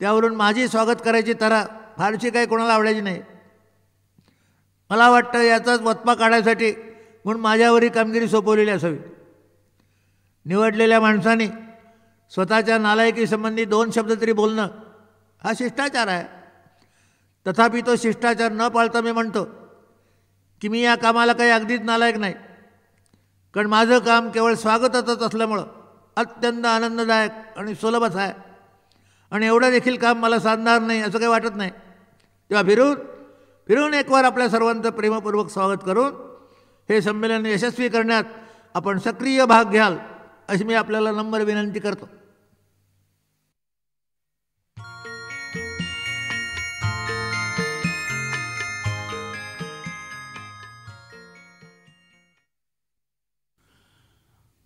त्यावरून माझी स्वागत करायची तरा फारशी काही कोणाला आवडायची नाही मला वाटतं याचाच वत्पा काढायसाठी म्हणून माझ्यावर कामगिरी सोपवलेली असावी निवडलेल्या माणसाने स्वतःच्या नालायकीसंबंधी दोन शब्द तरी बोलणं हा शिष्टाचार आहे तथापि तो शिष्टाचार न पाळता मी म्हणतो की मी या कामाला काही अगदीच नालायक नाही कारण माझं काम केवळ स्वागतातच असल्यामुळं अत्यंत आनंददायक आणि सुलभच आहे आणि एवढं देखील काम मला साधणार नाही असं काही वाटत नाही तेव्हा फिरून फिरून एकवार आपल्या सर्वांचं प्रेमपूर्वक स्वागत करून हे संमेलन यशस्वी करण्यात आपण सक्रिय भाग घ्याल अशी मी आपल्याला नंबर विनंती करतो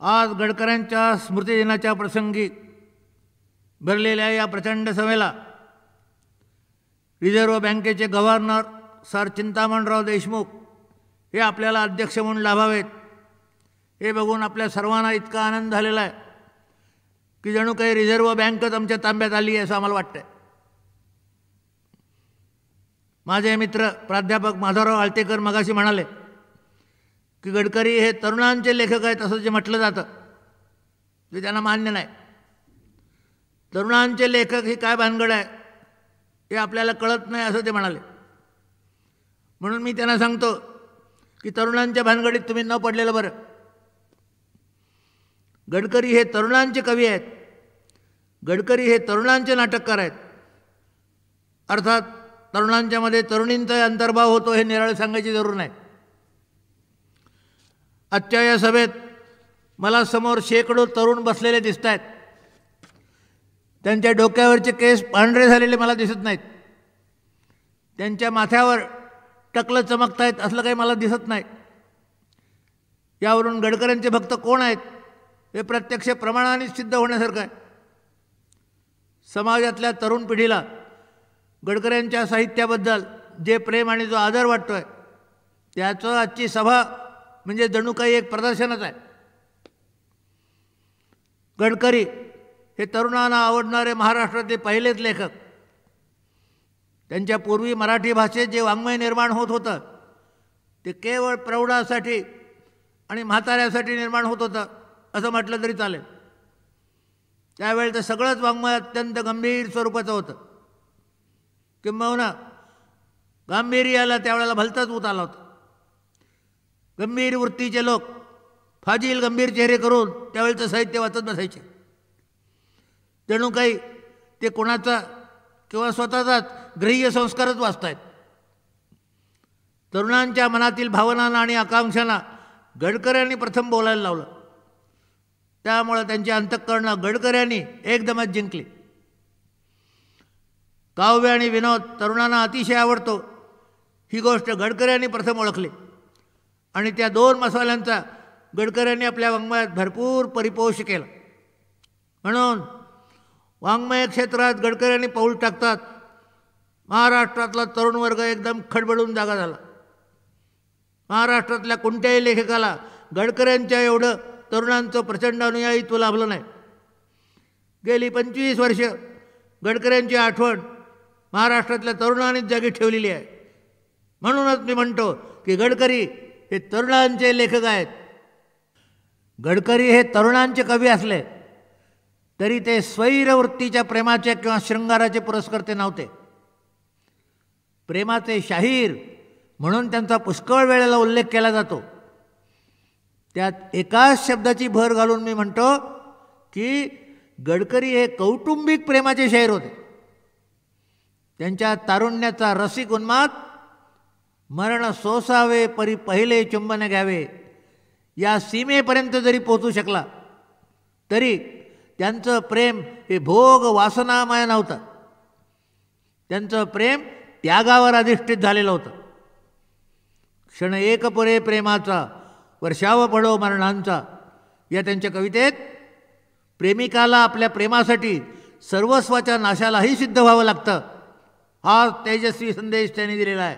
आज गडकऱ्यांच्या स्मृतिदिनाच्या प्रसंगी भरलेल्या या प्रचंड सभेला रिझर्व्ह बँकेचे गव्हर्नर सर चिंतामणराव देशमुख हे आपल्याला अध्यक्ष म्हणून लाभावेत हे बघून आपल्या सर्वांना इतका आनंद झालेला आहे की जणू काही रिझर्व्ह बँकच आमच्या तांब्यात आली आहे असं आम्हाला वाटतंय माझे मित्र प्राध्यापक माधवराव आळतेकर मगाशी म्हणाले की गडकरी हे तरुणांचे लेखक आहेत असं जे म्हटलं जातं ते त्यांना मान्य नाही तरुणांचे लेखक हे काय भानगड आहे हे आपल्याला कळत नाही असं ते म्हणाले म्हणून मी त्यांना सांगतो की तरुणांच्या भानगडीत तुम्ही न पडलेलं बरं गडकरी हे तरुणांचे कवी आहेत गडकरी हे तरुणांचे नाटककार आहेत अर्थात तरुणांच्यामध्ये तरुणींचा अंतर्भाव होतो हे निराळे सांगायची जरूर नाही आजच्या या सभेत मला समोर शेकडो तरुण बसलेले दिसत आहेत त्यांच्या डोक्यावरचे केस पांढरे झालेले मला दिसत नाहीत त्यांच्या माथ्यावर टकलं चमकतायत असलं काही मला दिसत नाही यावरून गडकऱ्यांचे भक्त कोण आहेत हे प्रत्यक्ष प्रमाणाने सिद्ध होण्यासारखं आहे समाजातल्या तरुण पिढीला गडकऱ्यांच्या साहित्याबद्दल जे प्रेम आणि जो आदर वाटतो आहे त्याचं आजची सभा म्हणजे जणू काही एक प्रदर्शनच आहे गडकरी हे तरुणांना आवडणारे महाराष्ट्रातले पहिलेच लेखक त्यांच्या पूर्वी मराठी भाषेत जे वाङ्मय निर्माण होत होतं ते केवळ प्रौढासाठी आणि म्हाताऱ्यासाठी निर्माण होत होतं असं म्हटलं तरी चालेल त्यावेळेचं सगळंच वाङ्मय अत्यंत गंभीर स्वरूपाचं होतं किंबहुना गांभीर्याला त्यावेळेला भलताच उत आला होता गंभीर वृत्तीचे लोक फाजील गंभीर चेहरे करून त्यावेळेचं साहित्य वाचत बसायचे जणू काही ते कोणाचा किंवा स्वतःचाच ग्रह्य संस्कारच आहेत तरुणांच्या मनातील भावनांना आणि आकांक्षांना गडकऱ्यांनी प्रथम बोलायला लावलं त्यामुळं त्यांची अंतःकरणं गडकऱ्यांनी एकदमच जिंकली काव्य आणि विनोद तरुणांना अतिशय आवडतो ही गोष्ट गडकऱ्यांनी प्रथम ओळखली आणि त्या दोन मसाल्यांचा गडकऱ्यांनी आपल्या वाङ्मयात भरपूर परिपोष केला म्हणून वाङ्मय क्षेत्रात गडकऱ्यांनी पाऊल टाकतात महाराष्ट्रातला तरुण वर्ग एकदम खडबडून जागा झाला महाराष्ट्रातल्या कोणत्याही लेखकाला गडकऱ्यांच्या एवढं तरुणांचं प्रचंड अनुयायीत्व लाभलं नाही गेली पंचवीस वर्ष गडकऱ्यांची आठवण महाराष्ट्रातल्या तरुणांनीच जागी ठेवलेली आहे म्हणूनच मी म्हणतो की गडकरी हे तरुणांचे लेखक आहेत गडकरी हे तरुणांचे कवी असले तरी ते स्वैरवृत्तीच्या प्रेमाचे किंवा शृंगाराचे पुरस्कर्ते नव्हते प्रेमाचे शाहीर म्हणून त्यांचा पुष्कळ वेळेला उल्लेख केला जातो त्यात एकाच शब्दाची भर घालून मी म्हणतो की गडकरी हे कौटुंबिक प्रेमाचे शहर होते त्यांच्या तारुण्याचा रसिक उन्माद मरण सोसावे परी पहिले चुंबन घ्यावे या सीमेपर्यंत जरी पोचू शकला तरी त्यांचं प्रेम हे भोग वासनामय नव्हतं त्यांचं प्रेम त्यागावर अधिष्ठित झालेलं होतं क्षण एक पुरे प्रेमाचा वर्षाव पडो मरणांचा या त्यांच्या कवितेत प्रेमिकाला आपल्या प्रेमासाठी सर्वस्वाच्या नाशालाही सिद्ध व्हावं लागतं हा तेजस्वी संदेश त्यांनी दिलेला आहे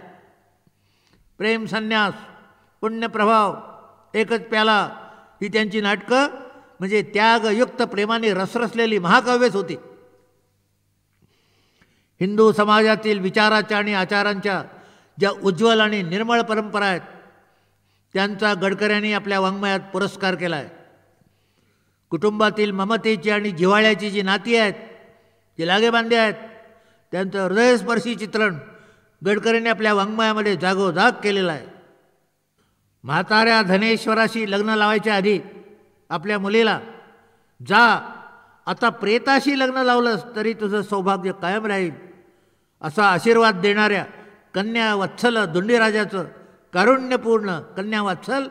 प्रेम संन्यास पुण्यप्रभाव एकच प्याला ही त्यांची नाटकं म्हणजे त्यागयुक्त प्रेमाने रसरसलेली महाकाव्यच होती हिंदू समाजातील विचाराच्या आणि आचारांच्या ज्या उज्ज्वल आणि निर्मळ परंपरा आहेत त्यांचा गडकऱ्यांनी आपल्या वाङ्मयात पुरस्कार केला आहे कुटुंबातील ममतेची आणि जिव्हाळ्याची जी नाती आहेत जी लागेबांधे आहेत त्यांचं हृदयस्पर्शी चित्रण गडकरींनी आपल्या वाङ्मयामध्ये जागोजाग केलेलं आहे म्हाताऱ्या धनेश्वराशी लग्न लावायच्या आधी आपल्या मुलीला जा आता प्रेताशी लग्न लावलंस तरी तुझं सौभाग्य कायम राहील असा आशीर्वाद देणाऱ्या कन्या वत्सल धुंडीराजाचं कारुण्यपूर्ण कन्यावात्सल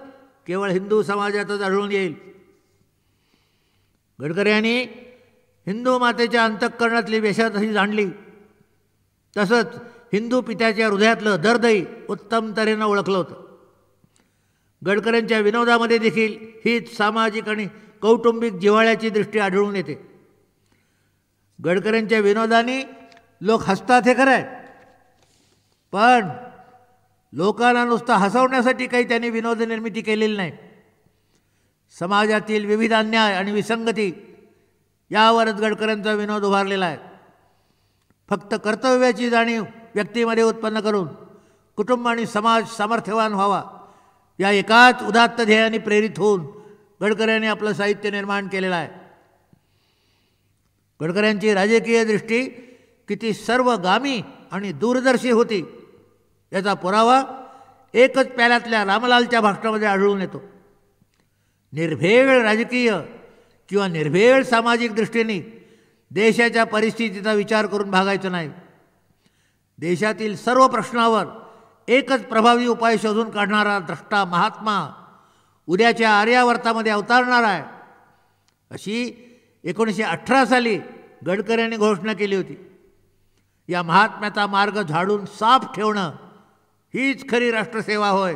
केवळ हिंदू समाजातच आढळून येईल गडकऱ्यांनी हिंदू मातेच्या अंतःकरणातली तशी जाणली तसंच हिंदू पित्याच्या हृदयातलं दर्दही उत्तम तऱ्हेनं ओळखलं होतं गडकऱ्यांच्या विनोदामध्ये देखील हीच सामाजिक आणि कौटुंबिक जिव्हाळ्याची दृष्टी आढळून येते गडकऱ्यांच्या विनोदाने लोक हसतात हे खरं आहे पण लोकांना नुसतं हसवण्यासाठी काही त्यांनी विनोद निर्मिती केलेली नाही समाजातील विविध अन्याय आणि विसंगती यावरच गडकऱ्यांचा विनोद उभारलेला आहे फक्त कर्तव्याची जाणीव व्यक्तीमध्ये उत्पन्न करून कुटुंब आणि समाज सामर्थ्यवान व्हावा या एकाच उदात्त ध्येयाने प्रेरित होऊन गडकऱ्यांनी आपलं साहित्य निर्माण केलेलं आहे गडकऱ्यांची राजकीय दृष्टी किती सर्वगामी आणि दूरदर्शी होती याचा पुरावा एकच प्याल्यातल्या रामलालच्या भाषणामध्ये आढळून येतो निर्भेळ राजकीय किंवा निर्भेळ सामाजिक दृष्टीने देशाच्या परिस्थितीचा विचार करून भागायचं नाही देशातील सर्व प्रश्नावर एकच प्रभावी उपाय शोधून काढणारा द्रष्टा महात्मा उद्याच्या आर्यावर्तामध्ये अवतारणार आहे अशी एकोणीसशे अठरा साली गडकरी यांनी घोषणा केली होती या महात्म्याचा मार्ग झाडून साफ ठेवणं हीच खरी राष्ट्रसेवा होय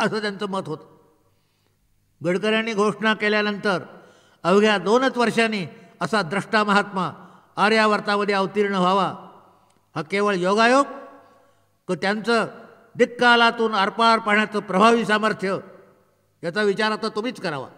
असं त्यांचं मत होतं गडकऱ्यांनी घोषणा केल्यानंतर अवघ्या दोनच वर्षांनी असा द्रष्टा महात्मा आर्यावर्तामध्ये अवतीर्ण व्हावा हा केवळ योगायोग क त्यांचं दिक्कालातून आरपार पाहण्याचं प्रभावी सामर्थ्य याचा विचार आता तुम्हीच करावा